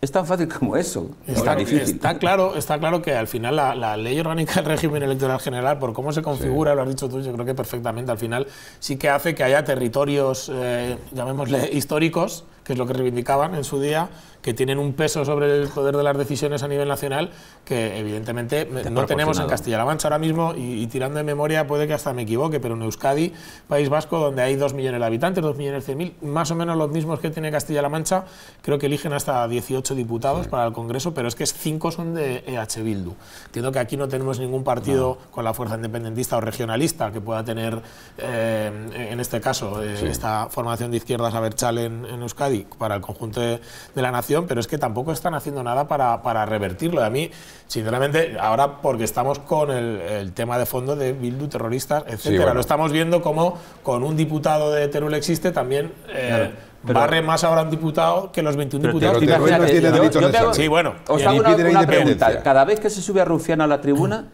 Es tan fácil como eso. Está, difícil. claro, está claro que al final la, ley orgánica del régimen electoral general, por cómo se configura, lo has dicho tú, yo creo que perfectamente, al final sí que hace que haya territorios, eh, llamémosle históricos, que es lo que reivindicaban en su día, que tienen un peso sobre el poder de las decisiones a nivel nacional que evidentemente no tenemos en Castilla-La Mancha ahora mismo y, tirando de memoria puede que hasta me equivoque, pero en Euskadi, País Vasco, donde hay 2 millones de habitantes, 2 millones 100 mil, más o menos los mismos que tiene Castilla-La Mancha, creo que eligen hasta 18 diputados para el Congreso, pero es que cinco son de EH Bildu. Entiendo que aquí no tenemos ningún partido con la fuerza independentista o regionalista que pueda tener, eh, en este caso, eh, esta formación de izquierdas a Berchal en, Euskadi para el conjunto de la nación pero es que tampoco están haciendo nada para, para revertirlo. Y a mí, sinceramente, ahora porque estamos con el, tema de fondo de Bildu, terroristas, etcétera, lo estamos viendo como con un diputado de Teruel existe también. Eh, barre más ahora un diputado que los 21 diputados. Pero, ¿eh? sí, bueno. Os hago una, pregunta. Cada vez que se sube a Rufián a la tribuna,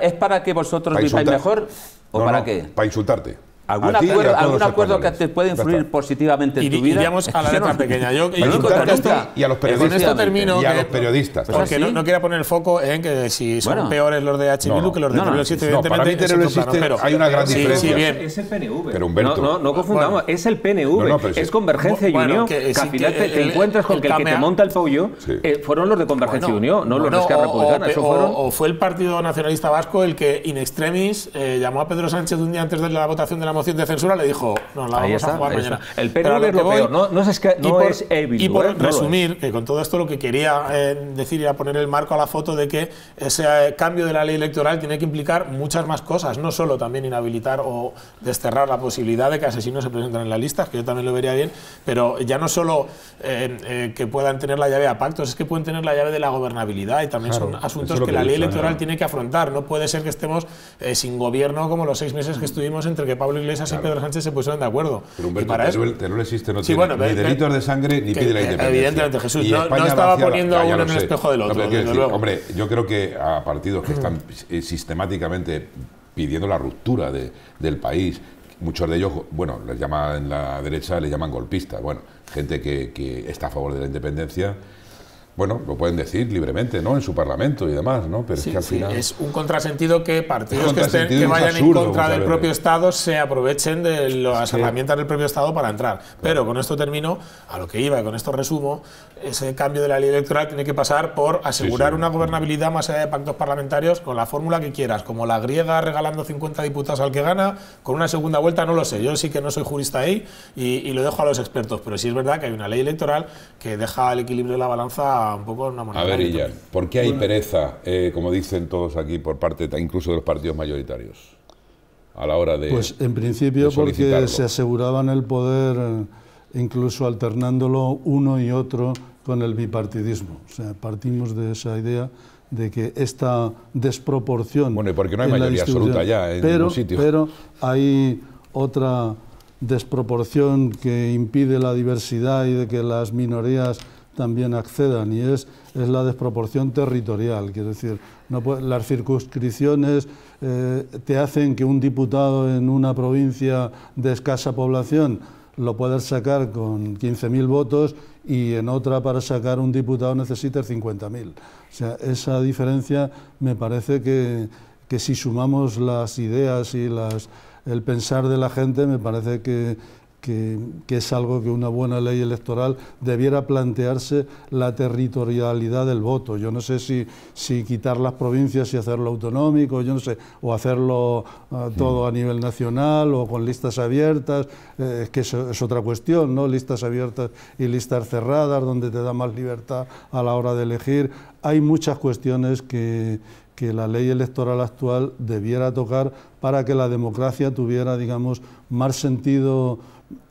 ¿es para, que vosotros viváis mejor o para qué? Para insultarte. ¿Algún acuerdo, que te puede influir positivamente en tu vida? Y digamos a la letra pequeña. Yo, y, y a los periodistas. Con esto termino. Y periodistas. Porque ¿Ah, no, no quiera poner el foco en que si son peores los de H. que los de Teruel 7, evidentemente. Para existe, pero, hay una gran diferencia. es el PNV. no, no, confundamos. Es el PNV. es Convergencia y Unión. Que te encuentras con que el que te monta el pollo eh, fueron los de Convergencia y Unión, no los de Esquerra Republicana. O fue el Partido Nacionalista Vasco el que, in extremis, eh, llamó a Pedro Sánchez un día antes de la votación de la moción de censura le dijo, no, la vamos a jugar mañana. El periodo lo no, es, que, no por, es Y por resumir, que con todo esto lo que quería eh, decir era poner el marco a la foto de que ese eh, cambio de la ley electoral tiene que implicar muchas más cosas, no solo también inhabilitar o desterrar la posibilidad de que asesinos se presenten en las listas, que yo también lo vería bien, pero ya no solo eh, que puedan tener la llave a pactos, es que pueden tener la llave de la gobernabilidad y también son asuntos que, que, la ley electoral tiene que afrontar. No puede ser que estemos sin gobierno como los seis meses que estuvimos entre que Pablo Iglesias y Pedro Sánchez se pusieron de acuerdo. Pero Humberto, y para existe, no tiene ni delitos de sangre ni pide la independencia. Evidentemente, Jesús, no, estaba poniendo a uno en el espejo del otro. No, Hombre, yo creo que a partidos que están eh, sistemáticamente pidiendo la ruptura de, del país, muchos de ellos, bueno, les llaman en la derecha, les llaman golpistas, bueno, gente que, que está a favor de la independencia bueno, lo pueden decir libremente, ¿no? En su parlamento y demás, ¿no? Pero es que al final... es un contrasentido que partidos que, estén, que, vayan en contra del propio Estado se aprovechen de las herramientas del propio Estado para entrar. Pero con esto termino, a lo que iba, y con esto resumo, ese cambio de la ley electoral tiene que pasar por asegurar una gobernabilidad más allá de pactos parlamentarios con la fórmula que quieras, como la griega regalando 50 diputados al que gana, con una segunda vuelta, no lo sé, yo sí que no soy jurista ahí y, y lo dejo a los expertos, pero sí es verdad que hay una ley electoral que deja el equilibrio de la balanza a ver, ¿por qué hay pereza, eh, como dicen todos aquí, por parte incluso de los partidos mayoritarios? A la hora de. Pues en principio porque se aseguraban el poder, eh, incluso alternándolo uno y otro con el bipartidismo. O sea, partimos de esa idea de que esta desproporción. Bueno, y porque no hay mayoría absoluta ya en pero, sitio. Pero hay otra desproporción que impide la diversidad y de que las minorías también accedan y es, es la desproporción territorial. Quiero decir, las circunscripciones eh, te hacen que un diputado en una provincia de escasa población lo puedas sacar con 15.000 votos y en otra para sacar un diputado necesitas 50.000. O sea, esa diferencia me parece que, que si sumamos las ideas y las, el pensar de la gente, me parece que, que, es algo que una buena ley electoral debiera plantearse la territorialidad del voto. Yo no sé si, si quitar las provincias y hacerlo autonómico, yo no sé, o hacerlo ah, todo a nivel nacional o con listas abiertas, eh, es que eso es otra cuestión, ¿no? Listas abiertas y listas cerradas, donde te da más libertad a la hora de elegir. Hay muchas cuestiones que, que la ley electoral actual debiera tocar para que la democracia tuviera, digamos, más sentido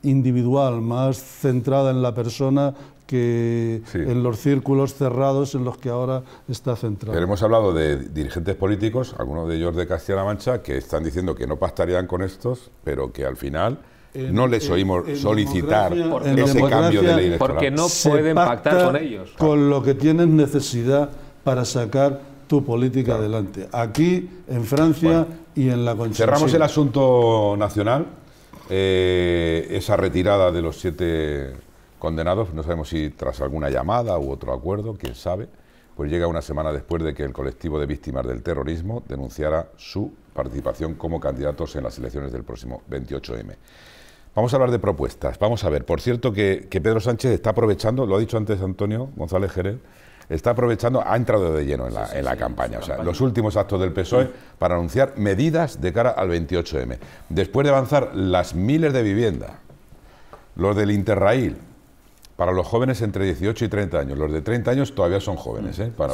individual, más centrada en la persona que en los círculos cerrados en los que ahora está centrado. Pero hemos hablado de dirigentes políticos, algunos de ellos de Castilla-La Mancha, que están diciendo que no pactarían con estos, pero que al final no les oímos solicitar ese cambio de ley Porque no pueden pactar con ellos. Con lo que tienen necesidad para sacar tu política adelante. Aquí, en Francia y en la Constitución. Cerramos el asunto nacional. Eh, esa retirada de los siete condenados, no sabemos si tras alguna llamada u otro acuerdo, quién sabe, pues llega una semana después de que el colectivo de víctimas del terrorismo denunciara su participación como candidatos en las elecciones del próximo 28M. Vamos a hablar de propuestas. Vamos a ver, por cierto, que Pedro Sánchez está aprovechando, lo ha dicho antes Antonio González Jerez, está aprovechando, ha entrado de lleno en la, en la campaña, o sea, los últimos actos del PSOE para anunciar medidas de cara al 28M. Después de avanzar las miles de vivienda los del Interrail, para los jóvenes entre 18 y 30 años, los de 30 años todavía son jóvenes, ¿eh? para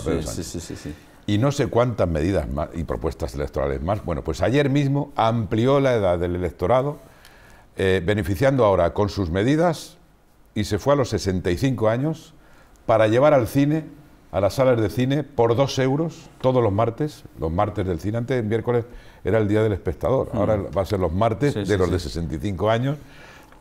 Y no sé cuántas medidas y propuestas electorales más. Bueno, pues ayer mismo amplió la edad del electorado, eh, beneficiando ahora con sus medidas, y se fue a los 65 años para llevar al cine, a las salas de cine, por dos euros todos los martes, los martes del cine. Antes, miércoles, era el día del espectador, mm. ahora va a ser los martes de los de 65 años,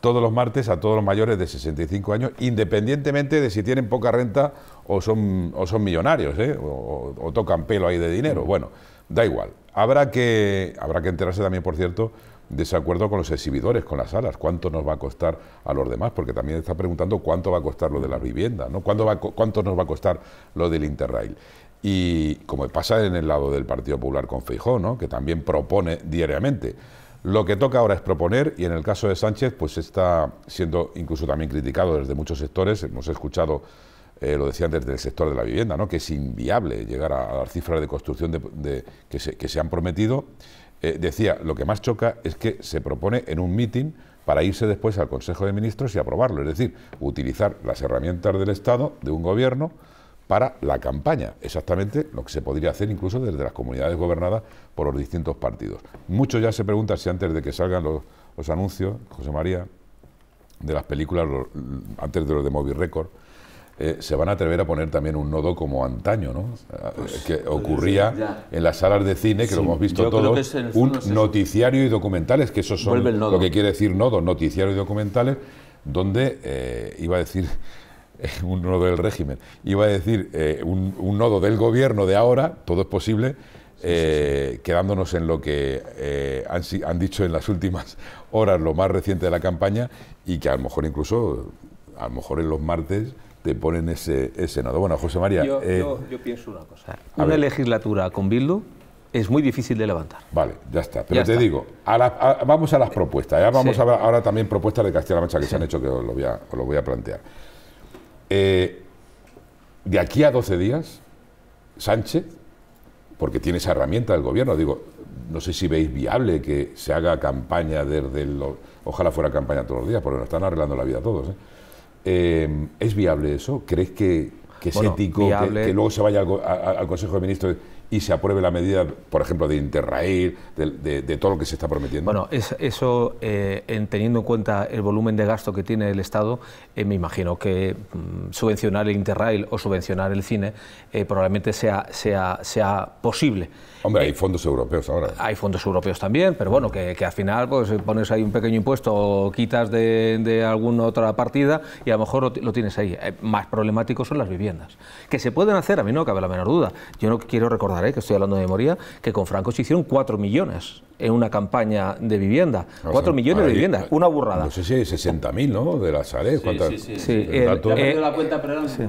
todos los martes a todos los mayores de 65 años, independientemente de si tienen poca renta o son, o son millonarios, ¿eh? o, tocan pelo ahí de dinero. Mm. Bueno, da igual. Habrá que, habrá que enterarse también, por cierto, desacuerdo con los exhibidores, con las salas, cuánto nos va a costar a los demás, porque también está preguntando cuánto va a costar lo de las viviendas, ¿no? ¿Cuánto, va cuánto nos va a costar lo del Interrail. Y como pasa en el lado del Partido Popular con Feijó, ¿no? que también propone diariamente. Lo que toca ahora es proponer y en el caso de Sánchez pues está siendo incluso también criticado desde muchos sectores, hemos escuchado eh, lo decían desde el sector de la vivienda, ¿no? que es inviable llegar a, las cifras de construcción que se han prometido eh, decía, lo que más choca es que se propone en un meeting para irse después al Consejo de Ministros y aprobarlo, es decir, utilizar las herramientas del Estado, de un gobierno, para la campaña, exactamente lo que se podría hacer incluso desde las comunidades gobernadas por los distintos partidos. Muchos ya se preguntan si antes de que salgan los, anuncios, José María, de las películas, antes de los de Movirecord, Record, eh, se van a atrever a poner también un nodo como antaño, ¿no? Pues, eh, que pues, ocurría en las salas de cine, que lo hemos visto todos, un noticiario y documentales, que eso son lo que quiere decir nodo, noticiario y documentales, donde eh, iba a decir un nodo del régimen, iba a decir un, nodo del gobierno de ahora, todo es posible. quedándonos en lo que han, han dicho en las últimas horas, lo más reciente de la campaña, y que a lo mejor incluso, a lo mejor en los martes, te ponen ese, ese nodo. Bueno, José María... Yo, eh, pienso una cosa. Una legislatura con Bildu es muy difícil de levantar. Vale, ya está. Pero te digo, a vamos a las eh, propuestas. Ya ¿eh? vamos a ahora también propuestas de Castilla-La Mancha que se han hecho, que os lo voy a, lo voy a plantear. de aquí a 12 días, Sánchez, porque tiene esa herramienta del gobierno, digo, no sé si veis viable que se haga campaña desde el... Ojalá fuera campaña todos los días, porque nos están arreglando la vida todos. Em, ¿Es viable eso? ¿Crees que, es ético que, luego se vaya al, Consejo de Ministros y se apruebe la medida, por ejemplo, de Interrail, de, todo lo que se está prometiendo? Bueno, eso, eh, teniendo en cuenta el volumen de gasto que tiene el Estado, eh, me imagino que mm, subvencionar el Interrail o subvencionar el cine eh, probablemente sea, sea posible. Hombre, hay eh, fondos europeos ahora. Hay fondos europeos también, pero bueno, que, al final pues pones ahí un pequeño impuesto o quitas de, alguna otra partida y a lo mejor lo, tienes ahí. Eh, más problemáticos son las viviendas. Que se pueden hacer, a mí no cabe la menor duda. Yo no quiero recordar, ¿eh? que estoy hablando de memoria, que con Franco se hicieron 4 millones en una campaña de vivienda. 4 millones de viviendas, eh, una burrada. No sé si hay 60.000, ¿no? De las áreas. Sí, sí, sí. el, la cuenta, pero más de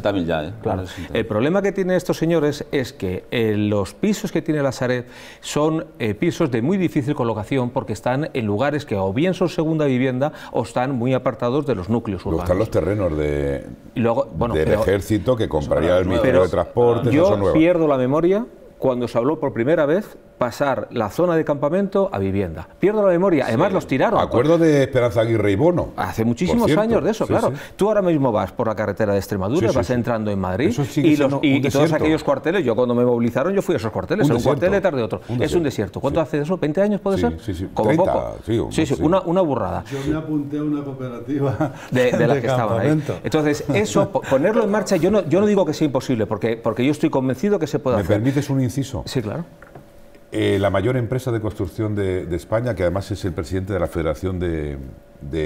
60.000 ya. ¿eh? Claro. el problema que tienen estos señores es que los pisos que tiene la Sareb son eh, pisos de muy difícil colocación porque están en lugares que o bien son segunda vivienda o están muy apartados de los núcleos urbanos. están los terrenos de, del ejército que compraría el Ministerio de Transporte. Yo pierdo la memoria cuando se habló por primera vez pasar la zona de campamento a vivienda. Pierdo la memoria, además los tiraron. Acuerdo de Esperanza Aguirre y Bono. Hace muchísimos años de eso, claro. Tú ahora mismo vas por la carretera de Extremadura, vas entrando en Madrid y, todos aquellos cuarteles, yo cuando me movilizaron yo fui a esos cuarteles, un, un cuartel de tarde otro. es un desierto. ¿Cuánto hace de eso? ¿20 años puede ser? Sí, sí. Como poco. sí, sí, Una, una burrada. Yo me apunté a una cooperativa de, de que estaban ahí. Entonces, eso, ponerlo en marcha, yo no, yo no digo que sea imposible, porque, porque yo estoy convencido que se puede hacer. ¿Me permites un inciso? Sí, claro. Eh, la mayor empresa de construcción de, España, que además es el presidente de la Federación de,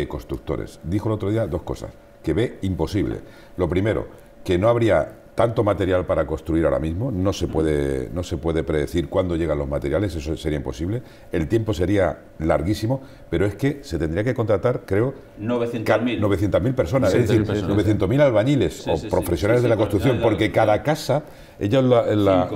Constructores, dijo el otro día dos cosas que ve imposible. Lo primero, que no habría tanto material para construir ahora mismo, no se puede, no se puede predecir cuándo llegan los materiales, eso sería imposible, el tiempo sería larguísimo, pero es que se tendría que contratar, creo, 900.000 personas, es decir, 900.000 albañiles o profesionales de la construcción, porque cada casa ellos la,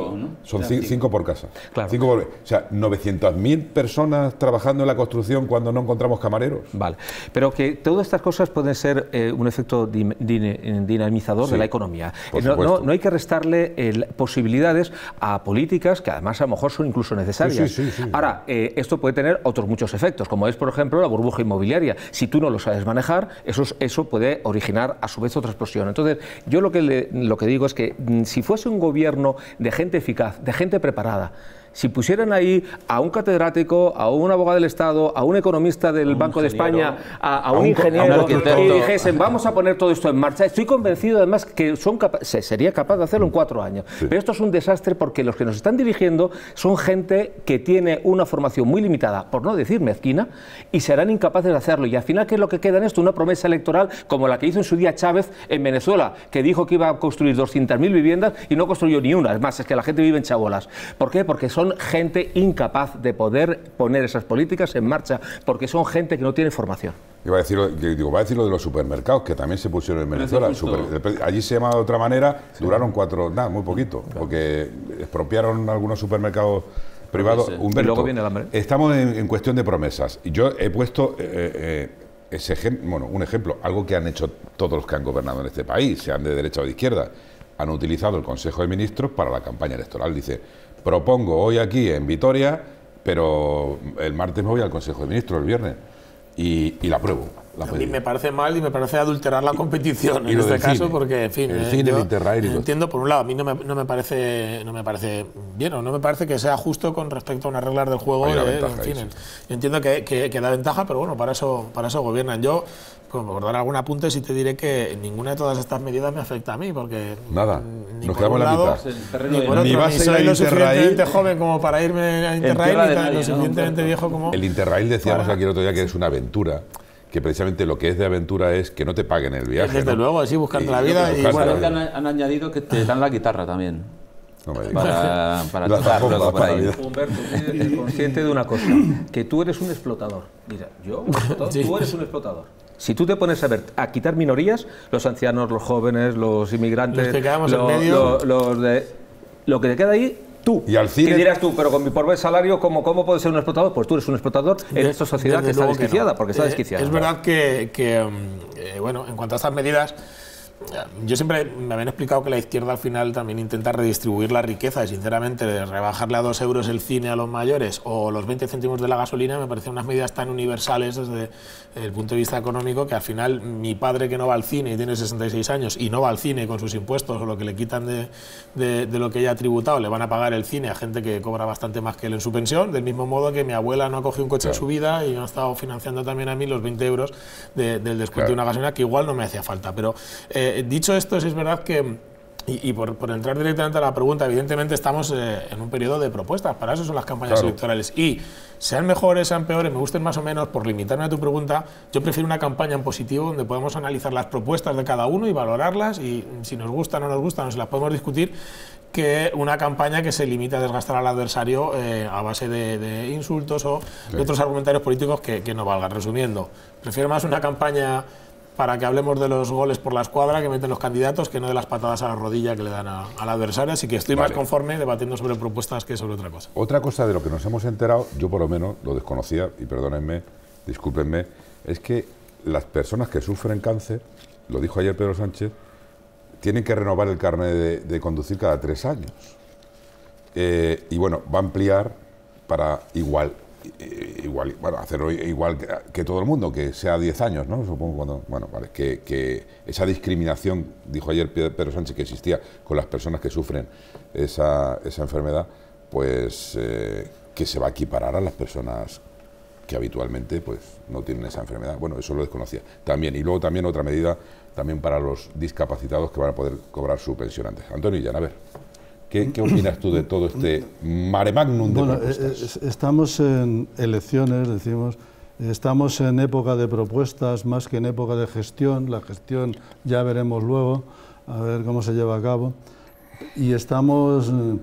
Son cinco, por casa. Claro. o sea, 900.000 personas trabajando en la construcción cuando no encontramos camareros. Vale. Pero que todas estas cosas pueden ser eh, un efecto dinamizador de la economía. Eh, no, hay que restarle eh, posibilidades a políticas que además a lo mejor son incluso necesarias. Ahora, esto puede tener otros muchos efectos, como es, por ejemplo, la burbuja inmobiliaria. Si tú no lo sabes manejar, eso, eso puede originar a su vez otra explosión. Entonces, yo lo que, lo que digo es que mm, si fuese un gobierno gobierno de gente eficaz, de gente preparada, si pusieran ahí a un catedrático, a un abogado del Estado, a un economista del Banco de España, a, un ingeniero, y dijesen, vamos a poner todo esto en marcha, estoy convencido además que son sería capaz de hacerlo en cuatro años. Pero esto es un desastre porque los que nos están dirigiendo son gente que tiene una formación muy limitada, por no decir mezquina, y serán incapaces de hacerlo. Y al final, ¿qué es lo que queda en esto? Una promesa electoral como la que hizo en su día Chávez en Venezuela, que dijo que iba a construir 200.000 viviendas y no construyó ni una. Es más, es que la gente vive en chabolas. ¿Por qué? Porque son gente incapaz de poder poner esas políticas en marcha, porque son gente que no tiene formación. Iba a decir, digo, va a decir lo de los supermercados, que también se pusieron en Venezuela. allí se llamaba de otra manera, duraron cuatro, nada, muy poquito, porque expropiaron algunos supermercados privados. Pues, eh, y Estamos en, cuestión de promesas. Yo he puesto eh, eh, ese bueno, un ejemplo, algo que han hecho todos los que han gobernado en este país, sean de derecha o de izquierda. Han utilizado el Consejo de Ministros para la campaña electoral. Dice, propongo hoy aquí en Vitoria, pero el martes me voy al Consejo de Ministros, el viernes, y, la apruebo. me parece mal y me parece adulterar la competición en este caso porque, en fin, eh, yo entiendo por un lado, a mí no me, no me, parece no me parece bien o no me parece que sea justo con respecto a unas reglas del juego. en fin, Yo entiendo que, que, da ventaja, pero bueno, para eso para eso gobiernan. Yo dar algún apunte, sí te diré que ninguna de todas estas medidas me afecta a mí, porque. Nada, ni nos quedamos en la mitad. Ni, por otro, vas soy a ir lo suficientemente joven como para irme a Interrail, ni lo suficientemente viejo como. El Interrail decíamos aquí el otro día que es una aventura que precisamente lo que es de aventura es que no te paguen el viaje. Desde ¿no? luego, así, buscando la vida. Y, bueno, han, añadido que te dan la guitarra también. No me para, para tocar por Humberto, consciente de una cosa, que tú eres un explotador. Mira, yo, tú eres un explotador. Si tú te pones a ver, a quitar minorías, los ancianos, los jóvenes, los inmigrantes, los, lo, de, lo que te queda ahí Tú. Y al dirás tú, pero con mi pobre salario, ¿cómo, cómo puede ser un explotador? Pues tú eres un explotador en esta sociedad que está desquiciada, porque está eh, desquiciada. Es verdad que, mm, eh, bueno, en cuanto a estas medidas, yo siempre me habían explicado que la izquierda al final también intenta redistribuir la riqueza y sinceramente rebajarle a dos euros el cine a los mayores o los 20 céntimos de la gasolina me parecen unas medidas tan universales desde el punto de vista económico que al final mi padre que no va al cine y tiene 66 años y no va al cine con sus impuestos o lo que le quitan de, de, lo que ya ha tributado le van a pagar el cine a gente que cobra bastante más que él en su pensión del mismo modo que mi abuela no ha cogido un coche en su vida y no ha estado financiando también a mí los 20 euros del descuento de una gasolina que igual no me hacía falta pero eh, eh, dicho esto, sí es verdad que, y, por, entrar directamente a la pregunta, evidentemente estamos eh, en un periodo de propuestas, para eso son las campañas electorales. Y sean mejores, sean peores, me gusten más o menos, por limitarme a tu pregunta, yo prefiero una campaña en positivo donde podamos analizar las propuestas de cada uno y valorarlas, y si nos gusta, o no nos gustan, nos las podemos discutir, que una campaña que se limita a desgastar al adversario eh, a base de, insultos o de otros argumentarios políticos que, que no valgan. Resumiendo, prefiero más una campaña para que hablemos de los goles por la escuadra que meten los candidatos, que no de las patadas a la rodilla que le dan al adversario. Así que estoy más conforme debatiendo sobre propuestas que sobre otra cosa. Otra cosa de lo que nos hemos enterado, yo por lo menos lo desconocía, y perdónenme, discúlpenme, es que las personas que sufren cáncer, lo dijo ayer Pedro Sánchez, tienen que renovar el carnet de, conducir cada tres años. Eh, y bueno, va a ampliar para igual eh, igual, bueno, hacerlo igual que, todo el mundo, que sea 10 años, ¿no? Supongo cuando, bueno, vale, que, esa discriminación, dijo ayer Pedro Sánchez, que existía con las personas que sufren esa, esa enfermedad, pues eh, que se va a equiparar a las personas que habitualmente pues no tienen esa enfermedad. Bueno, eso lo desconocía también. Y luego también otra medida también para los discapacitados que van a poder cobrar su pensión antes. Antonio ya, a ver. ¿Qué, opinas tú de todo este mare magnum de bueno, propuestas? Eh, eh, estamos en elecciones, decimos, estamos en época de propuestas más que en época de gestión. La gestión ya veremos luego, a ver cómo se lleva a cabo. Y estamos eh,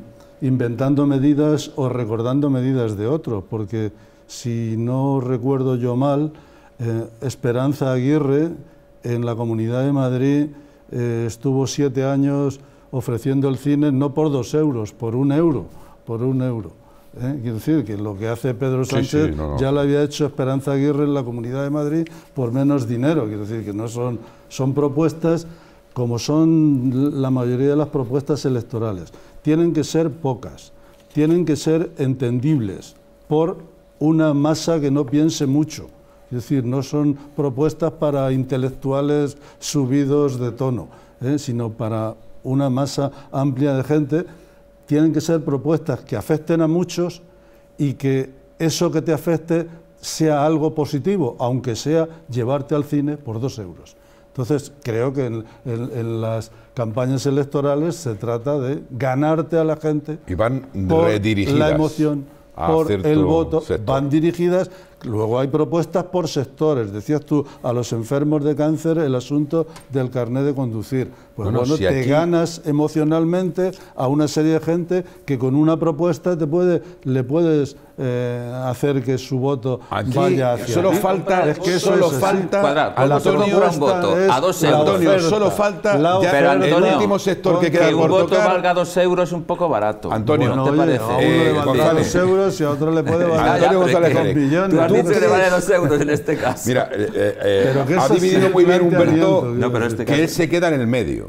inventando medidas o recordando medidas de otros, porque si no recuerdo yo mal, Esperanza Aguirre en la Comunidad de Madrid estuvo siete años ofreciendo el cine no por dos euros, por un euro, por un euro. ¿eh? Quiero decir que lo que hace Pedro Sánchez ya lo había hecho Esperanza Aguirre en la Comunidad de Madrid por menos dinero. Quiero decir que no son, son propuestas como son la mayoría de las propuestas electorales. Tienen que ser pocas, tienen que ser entendibles por una masa que no piense mucho. Es decir, no son propuestas para intelectuales subidos de tono, ¿eh? sino para una masa amplia de gente, tienen que ser propuestas que afecten a muchos y que eso que te afecte sea algo positivo, aunque sea llevarte al cine por dos euros. Entonces, creo que en, las campañas electorales se trata de ganarte a la gente y van por la emoción, por el voto, van dirigidas. Luego hay propuestas por sectores. Decías tú, a los enfermos de cáncer el asunto del carnet de conducir, pues bueno, bueno si te aquí... ganas emocionalmente a una serie de gente que con una propuesta te puede, le puedes eh, hacer que su voto aquí vaya hacia solo aquí. falta es que eso solo es falta cuadrar, a la propuesta un voto a dos euros Antonio, solo falta la oferta, pero Antonio, el último sector que queda que un por voto tocar. valga dos euros es un poco barato Antonio bueno, ¿no te oye, parece? a uno le valdrá eh, dos euros y a otro le puede eh, valer ah, dos millones tú dices dicho le vale dos euros en este caso mira eh, ha dividido muy bien Humberto que él se queda en el medio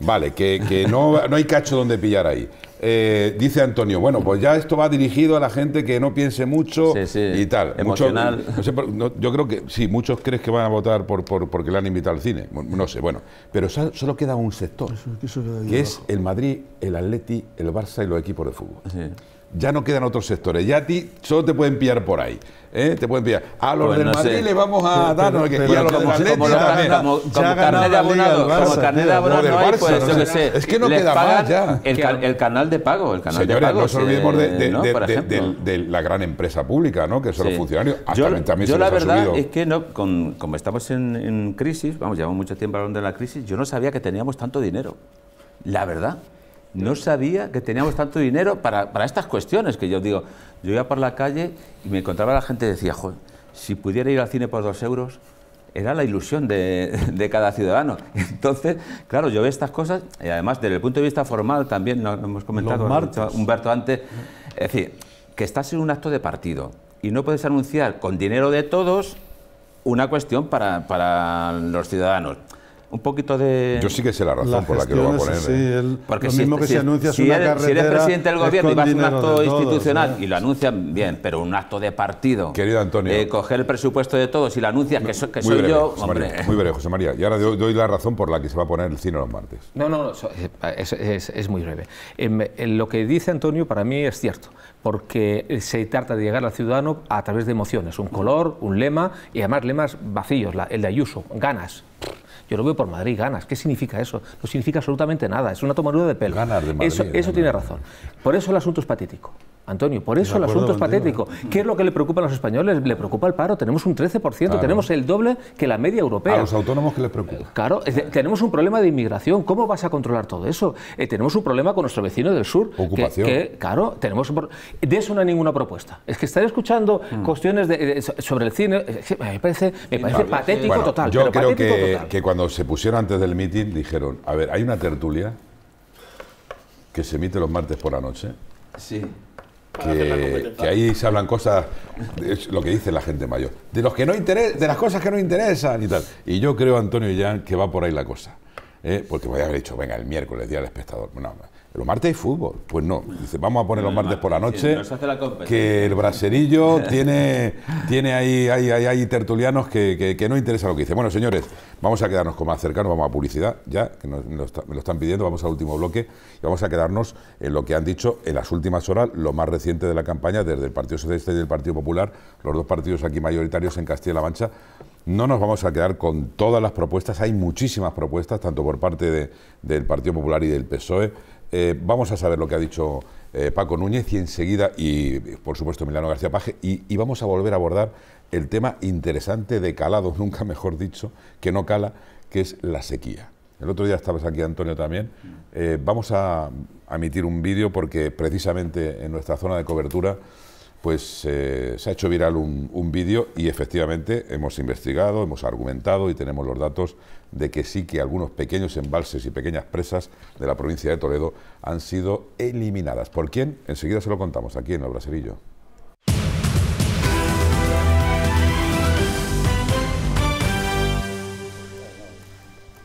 Vale, que, no, no, hay cacho donde pillar ahí. Eh, dice Antonio, bueno, pues ya esto va dirigido a la gente que no piense mucho y tal. Emocional. yo creo que sí, muchos crees que van a votar por, por, porque le han invitado al cine. No sé, bueno. Pero solo queda un sector, que es el Madrid, el Atleti, el Barça y los equipos de fútbol ya no quedan otros sectores. Ya a ti solo te pueden pillar por ahí. ¿eh? Te pueden pillar. A los del Madrid le vamos a dar. a los del Madrid como, carnet de abonado. como carnet de abonado no, hay, pues, no sé. sé. Es que no queda más ya. El, canal de pago. El canal de pago, no se olvidemos de, de, de, de, la gran empresa pública, ¿no? que son los funcionarios. Hasta ah, yo también yo se la verdad es que no, con, como estamos en, en crisis, vamos, llevamos mucho tiempo hablando de la crisis, yo no sabía que teníamos tanto dinero. La verdad no sabía que teníamos tanto dinero para, estas cuestiones que yo digo. Yo iba por la calle y me encontraba la gente y decía, joder, si pudiera ir al cine por dos euros, era la ilusión de, cada ciudadano. Entonces, claro, yo veo estas cosas y además desde el punto de vista formal también, nos hemos comentado Humberto antes, es decir, que estás en un acto de partido y no puedes anunciar con dinero de todos una cuestión para, para los ciudadanos un poquito de... Yo sí que sé la razón por la que lo va a poner. Porque si, eres, presidente del gobierno y vas a un acto institucional, y lo anuncian bien, pero un acto de partido... Querido Antonio... Eh, coger el presupuesto de todos y lo anuncia que, soy yo... muy breve, José María. Y ahora doy, la razón por la que se va a poner el cine los martes. No, no, no eh, es, muy breve. Eh, lo que dice Antonio para mí es cierto porque se trata de llegar al ciudadano a través de emociones, un color, un lema, y además lemas vacíos, el de Ayuso, ganas, yo lo veo por Madrid, ganas. ¿Qué significa eso? No significa absolutamente nada. Es una tomadura de pelo. Ganas de Madrid, eso, eso tiene razón. Por eso el asunto es patético. Antonio, por eso el asunto es patético. ¿Qué es lo que le preocupa a los españoles? Le preocupa el paro. Tenemos un 13%, tenemos el doble que la media europea. A los autónomos que les preocupa. Claro, tenemos un problema de inmigración. ¿Cómo vas a controlar todo eso? Eh, tenemos un problema con nuestro vecino del sur. Ocupación. Que, claro, tenemos. De eso no hay ninguna propuesta. Es que estar escuchando mm. cuestiones de, sobre el cine me parece, patético total. Yo creo que, que cuando se pusieron antes del mitin dijeron: a ver, hay una tertulia que se emite los martes por la noche. Sí que, ahí se hablan cosas, es lo que dice la gente mayor, de, los que no de las cosas que no interesan y tal. Y yo creo, Antonio Jan, que va por ahí la cosa. ¿eh? Porque voy a haber dicho, venga, el miércoles, día del espectador. No, no los martes hay fútbol. Pues no, dice, vamos a poner los martes por la noche. que el braserillo tiene, tiene ahí, hay, tertulianos que, no interesa lo que dice. Bueno, señores, vamos a quedarnos con más cercano, vamos a publicidad, ya, que nos, me, lo están pidiendo, vamos al último bloque y vamos a quedarnos en lo que han dicho en las últimas horas, lo más reciente de la campaña, desde el Partido Socialista y del Partido Popular, los dos partidos aquí mayoritarios en Castilla-La Mancha. No nos vamos a quedar con todas las propuestas, hay muchísimas propuestas, tanto por parte de, del Partido Popular y del PSOE eh, vamos a saber lo que ha dicho eh, Paco Núñez y enseguida, y por supuesto Milano García Paje, y, vamos a volver a abordar el tema interesante de calado, nunca mejor dicho, que no cala, que es la sequía. El otro día estabas aquí, Antonio, también. Eh, vamos a, emitir un vídeo porque precisamente en nuestra zona de cobertura pues se ha hecho viral un, un vídeo y efectivamente hemos investigado, hemos argumentado y tenemos los datos de que sí que algunos pequeños embalses y pequeñas presas de la provincia de Toledo han sido eliminadas. ¿Por quién? Enseguida se lo contamos aquí en El Braserillo.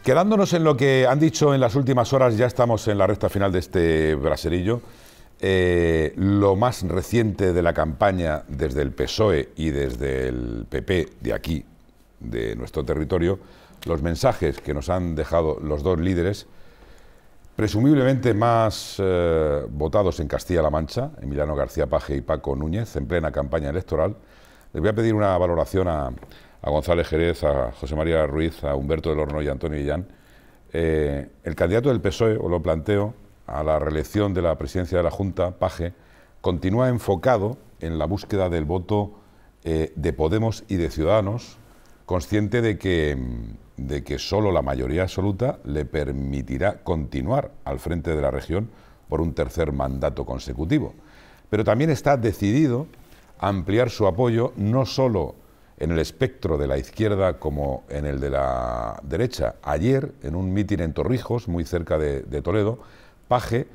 Quedándonos en lo que han dicho en las últimas horas, ya estamos en la recta final de este braserillo. Eh, lo más reciente de la campaña desde el PSOE y desde el PP de aquí, de nuestro territorio, los mensajes que nos han dejado los dos líderes, presumiblemente más eh, votados en Castilla-La Mancha, Emiliano García Paje y Paco Núñez, en plena campaña electoral. Les voy a pedir una valoración a, González Jerez, a José María Ruiz, a Humberto del Horno y a Antonio Villán. Eh, el candidato del PSOE, o lo planteo, a la reelección de la presidencia de la Junta, Paje, continúa enfocado en la búsqueda del voto eh, de Podemos y de Ciudadanos, consciente de que mm, de que solo la mayoría absoluta le permitirá continuar al frente de la región por un tercer mandato consecutivo. Pero también está decidido a ampliar su apoyo no solo en el espectro de la izquierda como en el de la derecha. Ayer, en un mitin en Torrijos, muy cerca de, Toledo, Paje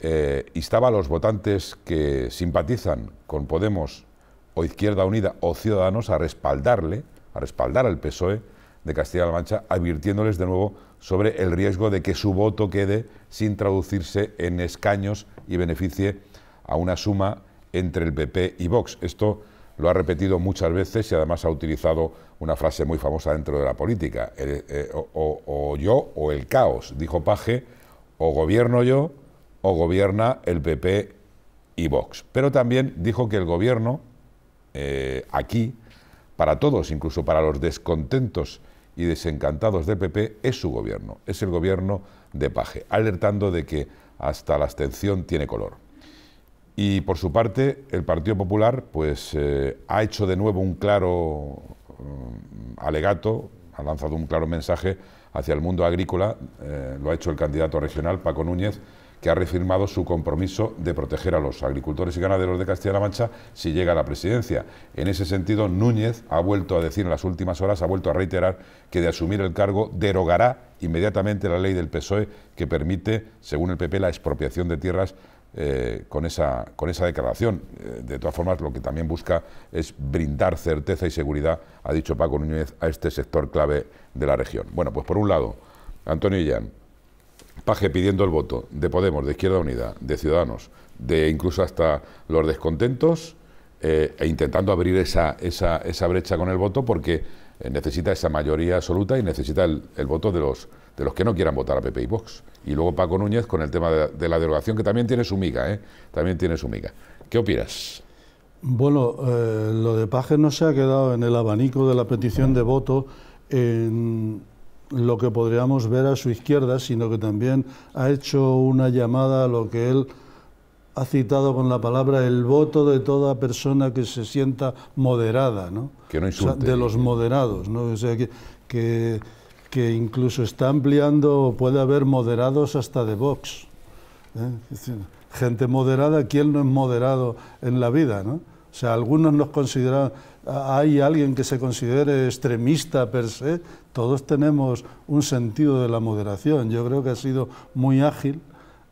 eh, instaba a los votantes que simpatizan con Podemos o Izquierda Unida o Ciudadanos a respaldarle, a respaldar al PSOE de Castilla-La Mancha, advirtiéndoles de nuevo sobre el riesgo de que su voto quede sin traducirse en escaños y beneficie a una suma entre el PP y Vox. Esto lo ha repetido muchas veces y además ha utilizado una frase muy famosa dentro de la política, eh, o, yo o el caos, dijo Paje, o gobierno yo o gobierna el PP y Vox. Pero también dijo que el gobierno, eh, aquí, para todos, incluso para los descontentos y desencantados del PP es su gobierno, es el gobierno de Paje, alertando de que hasta la abstención tiene color. Y por su parte, el Partido Popular pues, eh, ha hecho de nuevo un claro mm, alegato, ha lanzado un claro mensaje hacia el mundo agrícola, eh, lo ha hecho el candidato regional Paco Núñez, que ha reafirmado su compromiso de proteger a los agricultores y ganaderos de Castilla-La Mancha si llega a la presidencia. En ese sentido, Núñez ha vuelto a decir en las últimas horas, ha vuelto a reiterar que de asumir el cargo derogará inmediatamente la ley del PSOE que permite, según el PP, la expropiación de tierras eh, con, esa, con esa declaración. Eh, de todas formas, lo que también busca es brindar certeza y seguridad, ha dicho Paco Núñez, a este sector clave de la región. Bueno, pues por un lado, Antonio Illán, Paje pidiendo el voto de Podemos, de Izquierda Unida, de Ciudadanos, de incluso hasta los descontentos, eh, e intentando abrir esa, esa, esa, brecha con el voto porque eh, necesita esa mayoría absoluta y necesita el, voto de los, de los que no quieran votar a PP y Vox. Y luego Paco Núñez con el tema de, la derogación, que también tiene su miga, ¿eh? También tiene su miga. ¿Qué opinas? Bueno, eh, lo de Paje no se ha quedado en el abanico de la petición de voto en lo que podríamos ver a su izquierda, sino que también ha hecho una llamada a lo que él ha citado con la palabra el voto de toda persona que se sienta moderada, ¿no? Que de los moderados, ¿no? O sea, que, que, incluso está ampliando, puede haber moderados hasta de Vox. ¿eh? gente moderada, ¿quién no es moderado en la vida, no? O sea, algunos nos consideran hay alguien que se considere extremista per se, todos tenemos un sentido de la moderación. Yo creo que ha sido muy ágil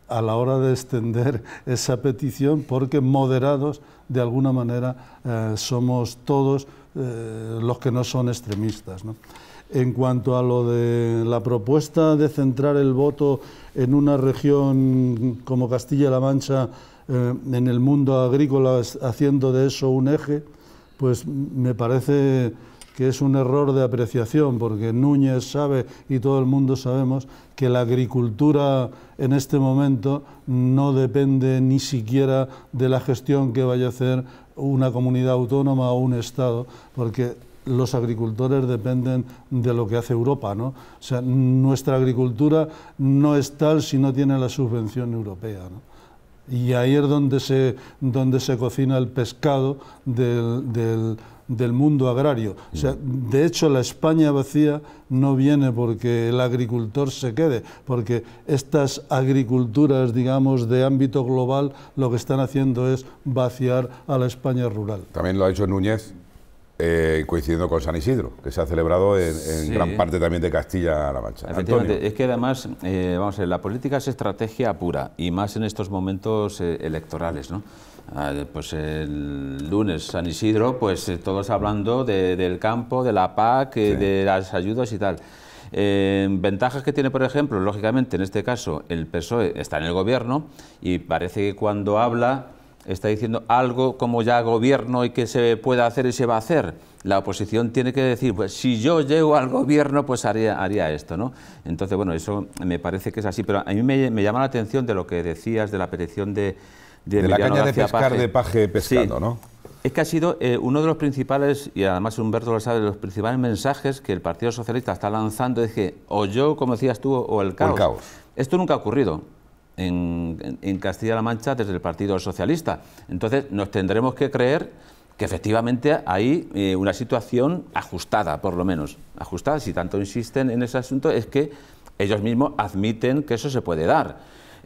a la hora de extender esa petición porque moderados de alguna manera eh, somos todos eh, los que no son extremistas. En cuanto a lo de la propuesta de centrar el voto en una región como Castilla-La Mancha, eh, en el mundo agrícola, haciendo de eso un eje, pues me parece que es un error de apreciación, porque Núñez sabe y todo el mundo sabemos que la agricultura en este momento no depende ni siquiera de la gestión que vaya a hacer una comunidad autónoma o un Estado, porque los agricultores dependen de lo que hace Europa, ¿no? O sea, nuestra agricultura no es tal si no tiene la subvención europea, ¿no? Y ahí es donde se, donde se cocina el pescado del, del, mundo agrario. O sea, de hecho, la España vacía no viene porque el agricultor se quede, porque estas agriculturas, digamos, de ámbito global, lo que están haciendo es vaciar a la España rural. También lo ha hecho Núñez eh, coincidiendo con San Isidro, que se ha celebrado en, gran parte también de Castilla-La Mancha. Efectivamente, es que además, eh, vamos a ver, la política es estrategia pura, y más en estos momentos eh, electorales, ¿no? Ah, pues el lunes San Isidro, pues todos hablando del campo, de la PAC, de las ayudas y tal. ventajas que tiene, por ejemplo, lógicamente, en este caso, el PSOE está en el gobierno y parece que cuando habla está diciendo algo como ya gobierno y que se pueda hacer y se va a hacer. La oposición tiene que decir, pues si yo llego al gobierno, pues haría, haría esto, ¿no? Entonces, bueno, eso me parece que es así, pero a mí me, llama la atención de lo que decías de la petición de... la caña de pescar de paje pescando, ¿no? Es que ha sido eh, uno de los principales, y además Humberto lo sabe, de los principales mensajes que el Partido Socialista está lanzando, es que o yo, como decías tú, o O el caos. Esto nunca ha ocurrido en, Castilla-La Mancha desde el Partido Socialista. Entonces, nos tendremos que creer que efectivamente hay eh, una situación ajustada, por lo menos. Ajustada, si tanto insisten en ese asunto, es que ellos mismos admiten que eso se puede dar.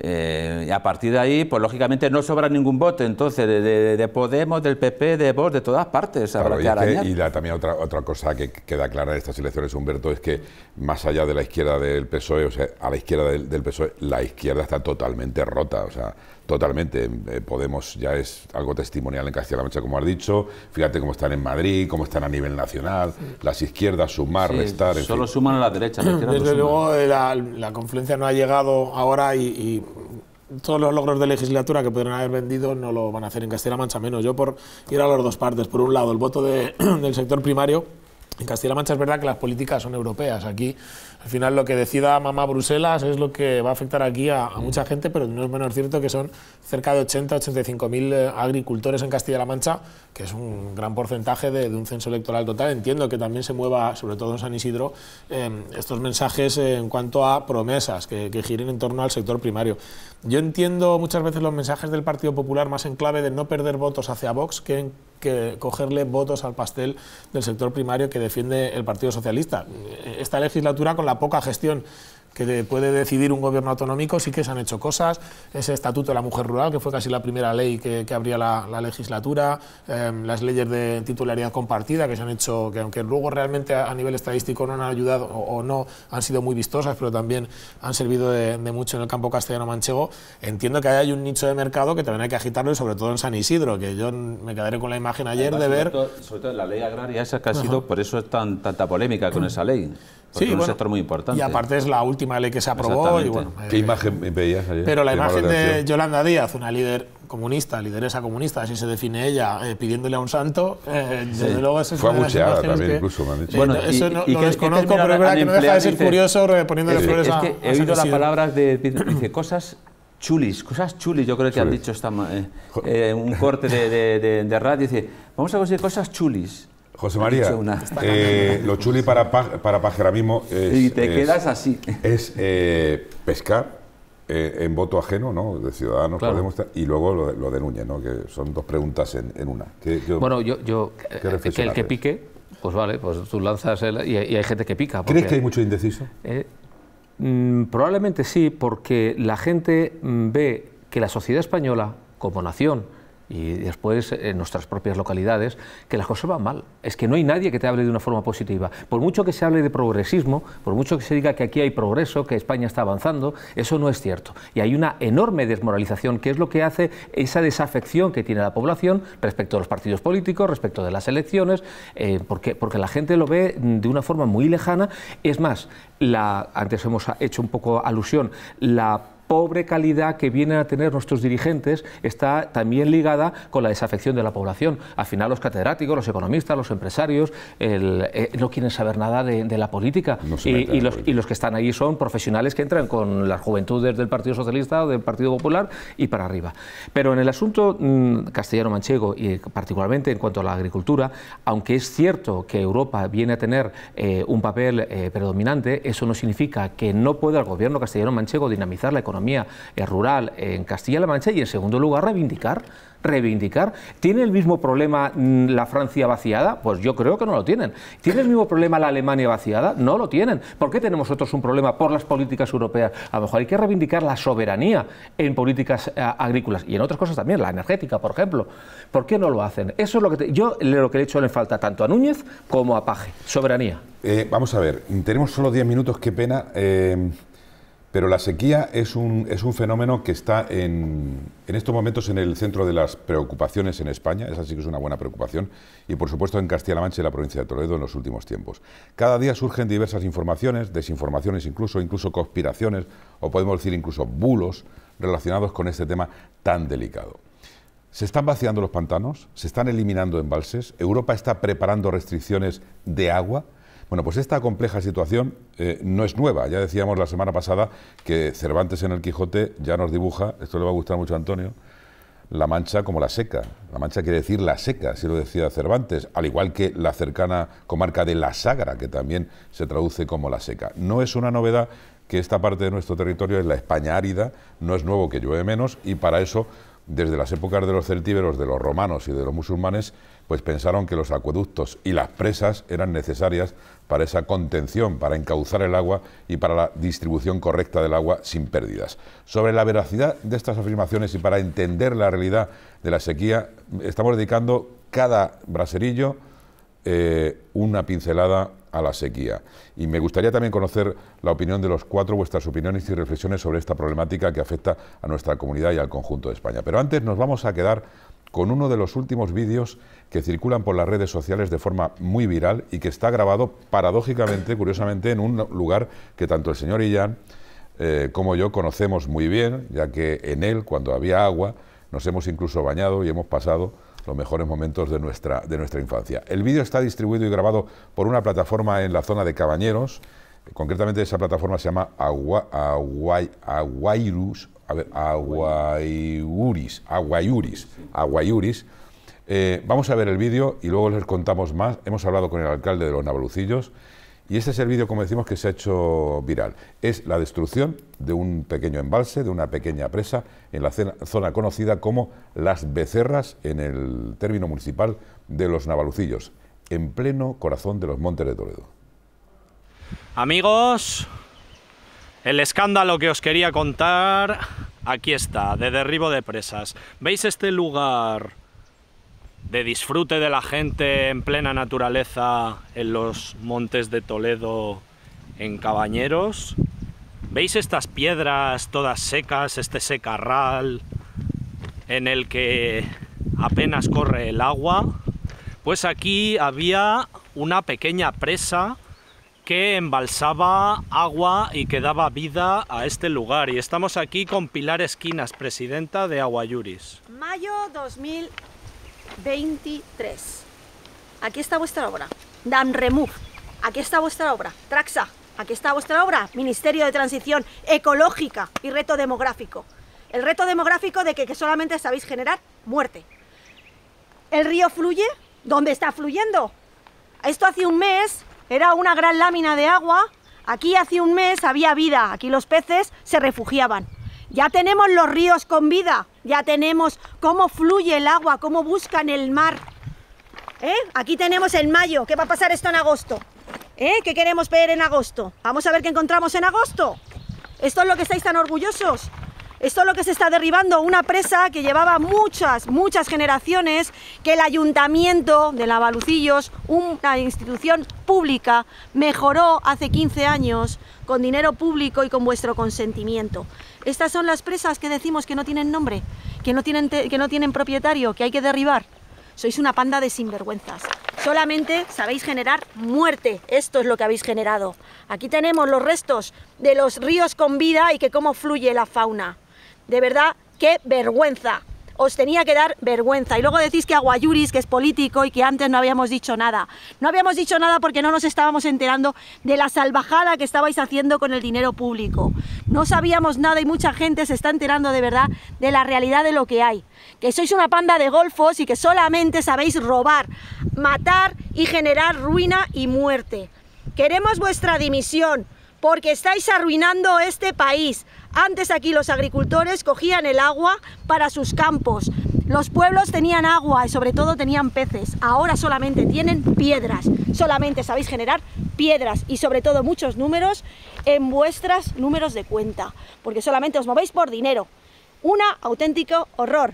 Eh, y a partir de ahí, pues lógicamente no sobra ningún voto, entonces, de, Podemos, del PP, de Vox, de todas partes. habrá que y, también otra, otra cosa que queda clara de estas elecciones, Humberto, es que más allá de la izquierda del PSOE, o sea, a la izquierda del, del PSOE, la izquierda está totalmente rota, o sea, Totalmente. Eh, Podemos ya es algo testimonial en Castilla-La Mancha, como has dicho. Fíjate cómo están en Madrid, cómo están a nivel nacional. Las izquierdas, sumar, restar. solo suman a la derecha. Desde luego, eh, la, confluencia no ha llegado ahora y, todos los logros de legislatura que pudieran haber vendido no lo van a hacer en Castilla-La Mancha, menos yo por ir a las dos partes. Por un lado, el voto del sector primario en Castilla-La Mancha es verdad que las políticas son europeas. Aquí, al final, lo que decida mamá Bruselas es lo que va a afectar aquí a, mucha mm. gente, pero no es menos cierto que son cerca de 80, 85 mil eh, agricultores en Castilla-La Mancha, que es un gran porcentaje de, un censo electoral total. Entiendo que también se mueva, sobre todo en San Isidro, em, estos mensajes en cuanto a promesas que, que giren en torno al sector primario. Yo entiendo muchas veces los mensajes del Partido Popular más en clave de no perder votos hacia Vox que en que cogerle votos al pastel del sector primario que defiende el Partido Socialista. Esta legislatura, con la poca gestión que puede decidir un gobierno autonómico, sí que se han hecho cosas. Ese Estatuto de la Mujer Rural, que fue casi la primera ley que, abría la, legislatura, em, las leyes de titularidad compartida, que se han hecho, que aunque luego realmente a, nivel estadístico no han ayudado o, no han sido muy vistosas, pero también han servido de, mucho en el campo castellano-manchego, entiendo que hay un nicho de mercado que también hay que agitarlo, y sobre todo en San Isidro, que yo me quedaré con la imagen ayer de ver... Sobre todo, la ley agraria esa que ha sido, por eso es tan, tanta polémica con esa ley sí, es un sector muy importante. Y aparte es la última ley que se aprobó. Y bueno, ¿Qué eh, imagen veías ayer? Eh? Pero la imagen de Yolanda Díaz, una líder comunista, lideresa comunista, así se define ella, eh, pidiéndole a un santo, desde luego es Fue abucheada también, incluso, Bueno, eso y, no, lo que desconozco, pero es verdad que no deja de ser curioso poniéndole es, flores es que a, He oído las palabras de, dice, cosas chulis, cosas chulis, yo creo que han dicho esta, eh, un corte de, de, de, de radio, dice, vamos a conseguir cosas chulis. José María, eh, lo chuli para, para mismo es... Y te quedas así. Es eh, pescar eh, en voto ajeno, ¿no? De Ciudadanos Y luego lo de, ¿no? Que son dos preguntas en, una. bueno, yo... que el que pique, pues vale, pues tú lanzas... y, hay gente que pica. ¿Crees que hay mucho indeciso? Mm, probablemente sí, porque la gente mm, ve que la sociedad española, como nación, y después en nuestras propias localidades, que las cosas van mal. Es que no hay nadie que te hable de una forma positiva. Por mucho que se hable de progresismo, por mucho que se diga que aquí hay progreso, que España está avanzando, eso no es cierto. Y hay una enorme desmoralización, que es lo que hace esa desafección que tiene la población respecto a los partidos políticos, respecto de las elecciones, eh, porque, porque la gente lo ve de una forma muy lejana. Es más, la, antes hemos hecho un poco alusión, la pobre calidad que vienen a tener nuestros dirigentes está también ligada con la desafección de la población. Al final los catedráticos, los economistas, los empresarios eh, no quieren saber nada de, la política y, los, que están ahí son profesionales que entran con las juventudes del Partido Socialista o del Partido Popular y para arriba. Pero en el asunto mm, castellano-manchego y eh, particularmente en cuanto a la agricultura, aunque es cierto que Europa viene a tener eh, un papel predominante, eso no significa que no pueda el gobierno castellano-manchego dinamizar la economía es rural en Castilla-La Mancha y en segundo lugar reivindicar reivindicar. ¿Tiene el mismo problema mm, la Francia vaciada? Pues yo creo que no lo tienen. ¿Tiene el mismo problema la Alemania vaciada? No lo tienen. ¿Por qué tenemos nosotros un problema por las políticas europeas? A lo mejor hay que reivindicar la soberanía en políticas eh, agrícolas y en otras cosas también, la energética, por ejemplo. ¿Por qué no lo hacen? Eso es lo que yo lo que le he hecho le falta tanto a Núñez como a Paje. Soberanía. Eh, vamos a ver, tenemos solo 10 minutos, qué pena. Eh, pero la sequía es un, fenómeno que está en, en, estos momentos en el centro de las preocupaciones en España, esa sí que es una buena preocupación, y por supuesto en Castilla-La Mancha y la provincia de Toledo en los últimos tiempos. Cada día surgen diversas informaciones, desinformaciones incluso, incluso conspiraciones, o podemos decir incluso bulos relacionados con este tema tan delicado. Se están vaciando los pantanos, se están eliminando embalses, Europa está preparando restricciones de agua, bueno, pues esta compleja situación eh, no es nueva. Ya decíamos la semana pasada que Cervantes en el Quijote ya nos dibuja, esto le va a gustar mucho a Antonio, la mancha como la seca. La mancha quiere decir la seca, así lo decía Cervantes, al igual que la cercana comarca de la Sagra, que también se traduce como la seca. No es una novedad que esta parte de nuestro territorio es la España árida, no es nuevo que llueve menos y para eso, desde las épocas de los celtíberos, de los romanos y de los musulmanes, pues pensaron que los acueductos y las presas eran necesarias para esa contención, para encauzar el agua y para la distribución correcta del agua sin pérdidas. Sobre la veracidad de estas afirmaciones y para entender la realidad de la sequía, estamos dedicando cada braserillo eh, una pincelada a la sequía. Y me gustaría también conocer la opinión de los cuatro, vuestras opiniones y reflexiones sobre esta problemática que afecta a nuestra comunidad y al conjunto de España. Pero antes nos vamos a quedar con uno de los últimos vídeos que circulan por las redes sociales de forma muy viral y que está grabado paradójicamente, curiosamente, en un lugar que tanto el señor Illán eh, como yo conocemos muy bien, ya que en él, cuando había agua, nos hemos incluso bañado y hemos pasado los mejores momentos de nuestra, de nuestra infancia. El vídeo está distribuido y grabado por una plataforma en la zona de Cabañeros, concretamente esa plataforma se llama Agua, Aguayuris, Aguayuris, Aguayuris. Eh, vamos a ver el vídeo y luego les contamos más. Hemos hablado con el alcalde de los Navalucillos y este es el vídeo, como decimos, que se ha hecho viral. Es la destrucción de un pequeño embalse, de una pequeña presa, en la zona conocida como Las Becerras, en el término municipal de los Navalucillos, en pleno corazón de los Montes de Toledo. Amigos, el escándalo que os quería contar, aquí está, de derribo de presas. ¿Veis este lugar de disfrute de la gente en plena naturaleza en los montes de Toledo, en Cabañeros? ¿Veis estas piedras todas secas, este secarral en el que apenas corre el agua? Pues aquí había una pequeña presa que embalsaba agua y que daba vida a este lugar. Y estamos aquí con Pilar Esquinas, presidenta de Aguayuris. Mayo 2023. Aquí está vuestra obra. remove. Aquí está vuestra obra. Traxa. Aquí está vuestra obra. Ministerio de Transición Ecológica y Reto Demográfico. El reto demográfico de que solamente sabéis generar muerte. El río fluye. ¿Dónde está fluyendo? Esto hace un mes era una gran lámina de agua. Aquí hace un mes había vida, aquí los peces se refugiaban. Ya tenemos los ríos con vida, ya tenemos cómo fluye el agua, cómo buscan el mar. ¿Eh? Aquí tenemos en mayo, ¿qué va a pasar esto en agosto? ¿Eh? ¿Qué queremos ver en agosto? Vamos a ver qué encontramos en agosto. Esto es lo que estáis tan orgullosos. Esto es lo que se está derribando, una presa que llevaba muchas, muchas generaciones, que el ayuntamiento de Lavalucillos, una institución pública, mejoró hace 15 años con dinero público y con vuestro consentimiento. Estas son las presas que decimos que no tienen nombre, que no tienen, que no tienen propietario, que hay que derribar. Sois una panda de sinvergüenzas. Solamente sabéis generar muerte. Esto es lo que habéis generado. Aquí tenemos los restos de los ríos con vida y que cómo fluye la fauna de verdad, qué vergüenza. Os tenía que dar vergüenza. Y luego decís que Aguayuris, que es político y que antes no habíamos dicho nada. No habíamos dicho nada porque no nos estábamos enterando de la salvajada que estabais haciendo con el dinero público. No sabíamos nada y mucha gente se está enterando de verdad de la realidad de lo que hay. Que sois una panda de golfos y que solamente sabéis robar, matar y generar ruina y muerte. Queremos vuestra dimisión, porque estáis arruinando este país. Antes aquí los agricultores cogían el agua para sus campos. Los pueblos tenían agua y sobre todo tenían peces. Ahora solamente tienen piedras. Solamente sabéis generar piedras y sobre todo muchos números en vuestras números de cuenta. Porque solamente os movéis por dinero. Un auténtico horror.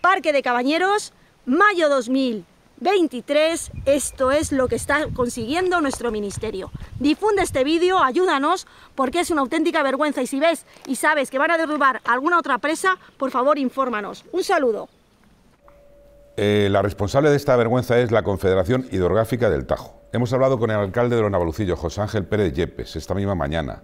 Parque de Cabañeros, mayo 2000. 23, esto es lo que está consiguiendo nuestro ministerio. Difunde este vídeo, ayúdanos, porque es una auténtica vergüenza. Y si ves y sabes que van a derrubar alguna otra presa, por favor, infórmanos. Un saludo. Eh, la responsable de esta vergüenza es la Confederación Hidrográfica del Tajo. Hemos hablado con el alcalde de los Navalucillos, José Ángel Pérez Yepes, esta misma mañana,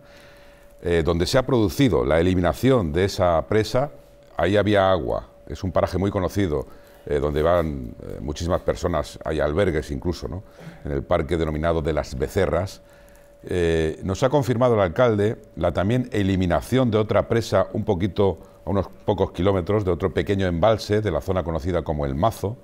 eh, donde se ha producido la eliminación de esa presa. Ahí había agua, es un paraje muy conocido. Eh, donde van eh, muchísimas personas, hay albergues incluso, ¿no? en el parque denominado de las Becerras, eh, nos ha confirmado el alcalde la también eliminación de otra presa un poquito, a unos pocos kilómetros, de otro pequeño embalse de la zona conocida como El Mazo,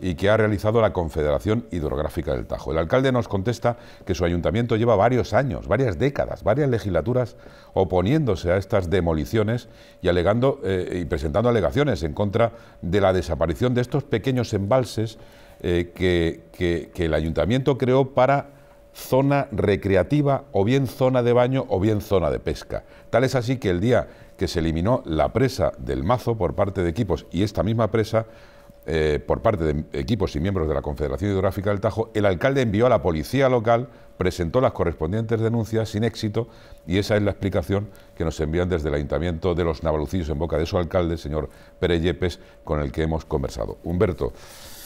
y que ha realizado la Confederación Hidrográfica del Tajo. El alcalde nos contesta que su ayuntamiento lleva varios años, varias décadas, varias legislaturas oponiéndose a estas demoliciones y alegando eh, y presentando alegaciones en contra de la desaparición de estos pequeños embalses eh, que, que, que el ayuntamiento creó para zona recreativa o bien zona de baño o bien zona de pesca. Tal es así que el día que se eliminó la presa del Mazo por parte de equipos y esta misma presa eh, por parte de equipos y miembros de la Confederación Hidrográfica del Tajo, el alcalde envió a la policía local, presentó las correspondientes denuncias sin éxito y esa es la explicación que nos envían desde el Ayuntamiento de Los Navalucillos en boca de su alcalde, señor Pérez Yepes, con el que hemos conversado. Humberto,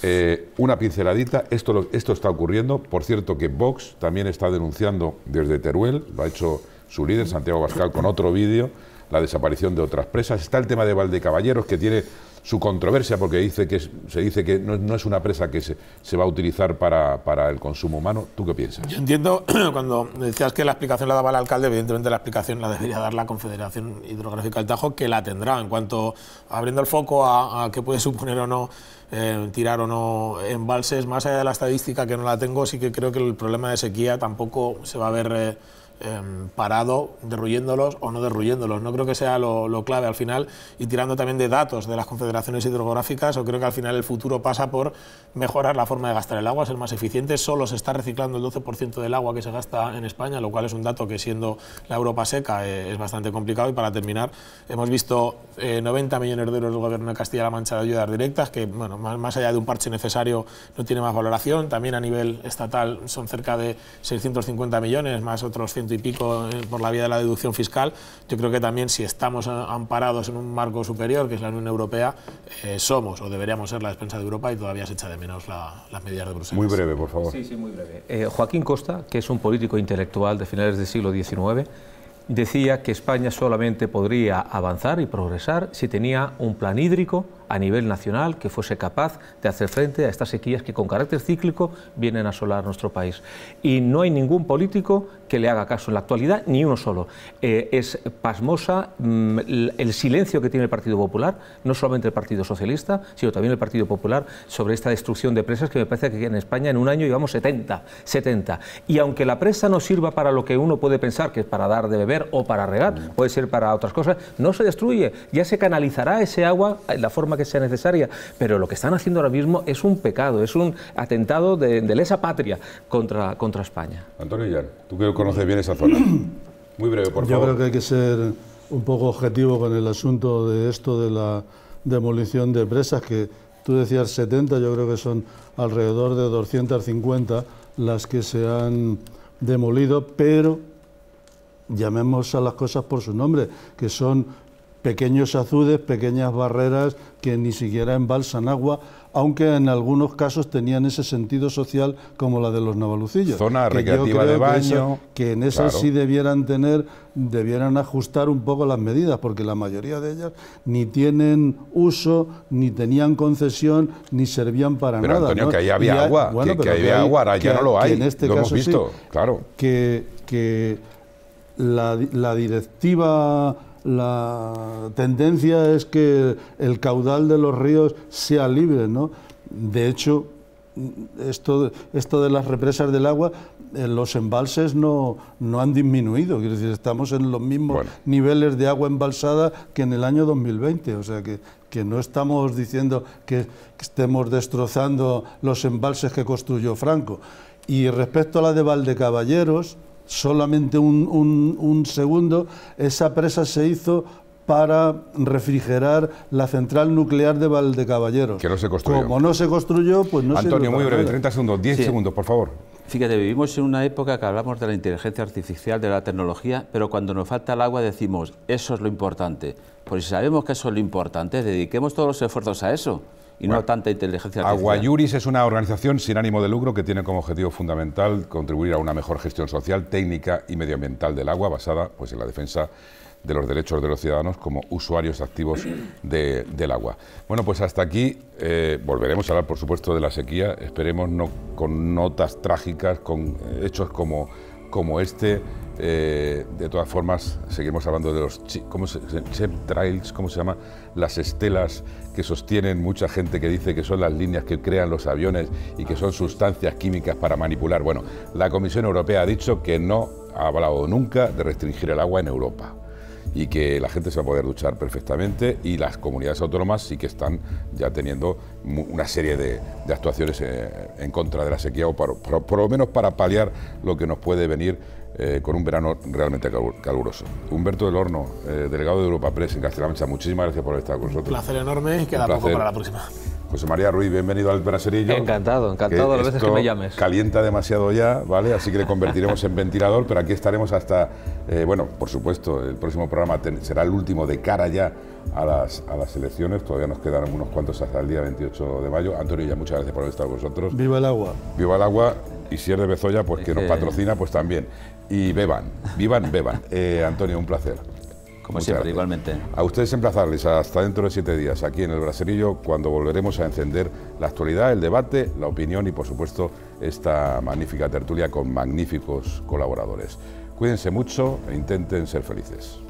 eh, una pinceladita, esto, esto está ocurriendo, por cierto que Vox también está denunciando desde Teruel, lo ha hecho su líder Santiago Bascal con otro vídeo, la desaparición de otras presas, está el tema de Valdecaballeros que tiene su controversia, porque dice que se dice que no, es una presa que se, va a utilizar para, el consumo humano. ¿Tú qué piensas? Yo entiendo, cuando decías que la explicación la daba el alcalde, evidentemente la explicación la debería dar la Confederación Hidrográfica del Tajo, que la tendrá en cuanto abriendo el foco a, qué puede suponer o no eh, tirar o no embalses, más allá de la estadística que no la tengo, sí que creo que el problema de sequía tampoco se va a ver... Eh, Em, parado derruyéndolos o no derruyéndolos. No creo que sea lo, clave al final y tirando también de datos de las confederaciones hidrográficas, o creo que al final el futuro pasa por mejorar la forma de gastar el agua, ser más eficiente. Solo se está reciclando el 12% del agua que se gasta en España, lo cual es un dato que siendo la Europa seca eh, es bastante complicado. Y para terminar, hemos visto 90 eh, millones de euros del gobierno de Castilla-La Mancha de ayudas directas, que bueno, más, allá de un parche necesario no tiene más valoración. También a nivel estatal son cerca de 650 millones, más otros 100 y pico eh, por la vía de la deducción fiscal, yo creo que también si estamos eh, amparados en un marco superior, que es la Unión Europea, eh, somos o deberíamos ser la despensa de Europa y todavía se echa de menos la, las medidas de Bruselas. Muy breve, por favor. Sí, sí, muy breve. Joaquín Costa, que es un político intelectual de finales del siglo XIX, decía que España solamente podría avanzar y progresar si tenía un plan hídrico, a nivel nacional que fuese capaz de hacer frente a estas sequías que con carácter cíclico vienen a asolar nuestro país. Y no hay ningún político que le haga caso en la actualidad, ni uno solo. Eh, es pasmosa mm, el silencio que tiene el Partido Popular, no solamente el Partido Socialista, sino también el Partido Popular sobre esta destrucción de presas que me parece que en España en un año llevamos 70, 70. Y aunque la presa no sirva para lo que uno puede pensar, que es para dar de beber o para regar, puede ser para otras cosas, no se destruye, ya se canalizará ese agua en la forma que sea necesaria, pero lo que están haciendo ahora mismo es un pecado, es un atentado de, lesa patria contra, contra España. Antonio Illán, tú que conoces bien esa zona. Muy breve, por favor. Yo creo que hay que ser un poco objetivo con el asunto de esto de la demolición de presas, que tú decías 70, yo creo que son alrededor de 250 las que se han demolido, pero llamemos a las cosas por su nombre, que son pequeños azudes, pequeñas barreras que ni siquiera embalsan agua, aunque en algunos casos tenían ese sentido social como la de los navalucillos. Zona que recreativa de baño. Que, en esas sí debieran tener, debieran ajustar un poco las medidas, porque la mayoría de ellas ni tienen uso, ni tenían concesión, ni servían para pero, nada. Antonio, que ahí había agua, que, había agua, ahora ya no lo hay, en este lo caso visto, claro. Que, que la, la directiva la tendencia es que el caudal de los ríos sea libre, ¿no? De hecho, esto, esto de las represas del agua, eh, los embalses no, no han disminuido, quiero decir, estamos en los mismos niveles de agua embalsada que en el año 2020, o sea que, que no estamos diciendo que, que estemos destrozando los embalses que construyó Franco. Y respecto a la de Valdecaballeros, solamente un, segundo, esa presa se hizo para refrigerar la central nuclear de Valdecaballero. Que no se construyó. Como no se construyó, pues no se construyó. Antonio, muy breve, 30 segundos, 10 segundos, por favor. Fíjate, vivimos en una época que hablamos de la inteligencia artificial, de la tecnología, pero cuando nos falta el agua decimos, eso es lo importante. Pues si sabemos que eso es lo importante, dediquemos todos los esfuerzos a eso y no tanta inteligencia artificial. Aguayuris es una organización sin ánimo de lucro que tiene como objetivo fundamental contribuir a una mejor gestión social, técnica y medioambiental del agua basada pues, en la defensa de los derechos de los ciudadanos como usuarios activos del agua. Bueno, pues hasta aquí eh, volveremos a hablar, por supuesto, de la sequía, esperemos no con notas trágicas, con hechos como como este. Eh, de todas formas, seguimos hablando de los ¿cómo se, chemtrails, ¿cómo se llama? Las estelas que sostienen mucha gente que dice que son las líneas que crean los aviones y que son sustancias químicas para manipular. Bueno, la Comisión Europea ha dicho que no ha hablado nunca de restringir el agua en Europa y que la gente se va a poder duchar perfectamente y las comunidades autónomas sí que están ya teniendo una serie de, actuaciones eh, en contra de la sequía o por, lo menos para paliar lo que nos puede venir eh, con un verano realmente caluroso. Humberto del Horno, eh, delegado de Europa Press en Castilla-La Mancha, muchísimas gracias por haber estado con nosotros. Un placer enorme y queda poco para la próxima. José María Ruiz, bienvenido al Braserillo. Encantado, encantado las veces que me llames. Calienta demasiado ya, ¿vale? Así que le convertiremos en ventilador, pero aquí estaremos hasta, eh, bueno, por supuesto, el próximo programa será el último de cara ya a las, a las elecciones. Todavía nos quedan unos cuantos hasta el día 28 de mayo. Antonio, ya muchas gracias por haber estado con Viva el agua. Viva el agua. Y si es de Bezoya, pues que nos patrocina, pues también. Y beban, vivan, beban. Eh, Antonio, un placer. Como siempre, igualmente. A ustedes emplazarles hasta dentro de siete días aquí en el Braserillo, cuando volveremos a encender la actualidad, el debate, la opinión y, por supuesto, esta magnífica tertulia con magníficos colaboradores. Cuídense mucho e intenten ser felices.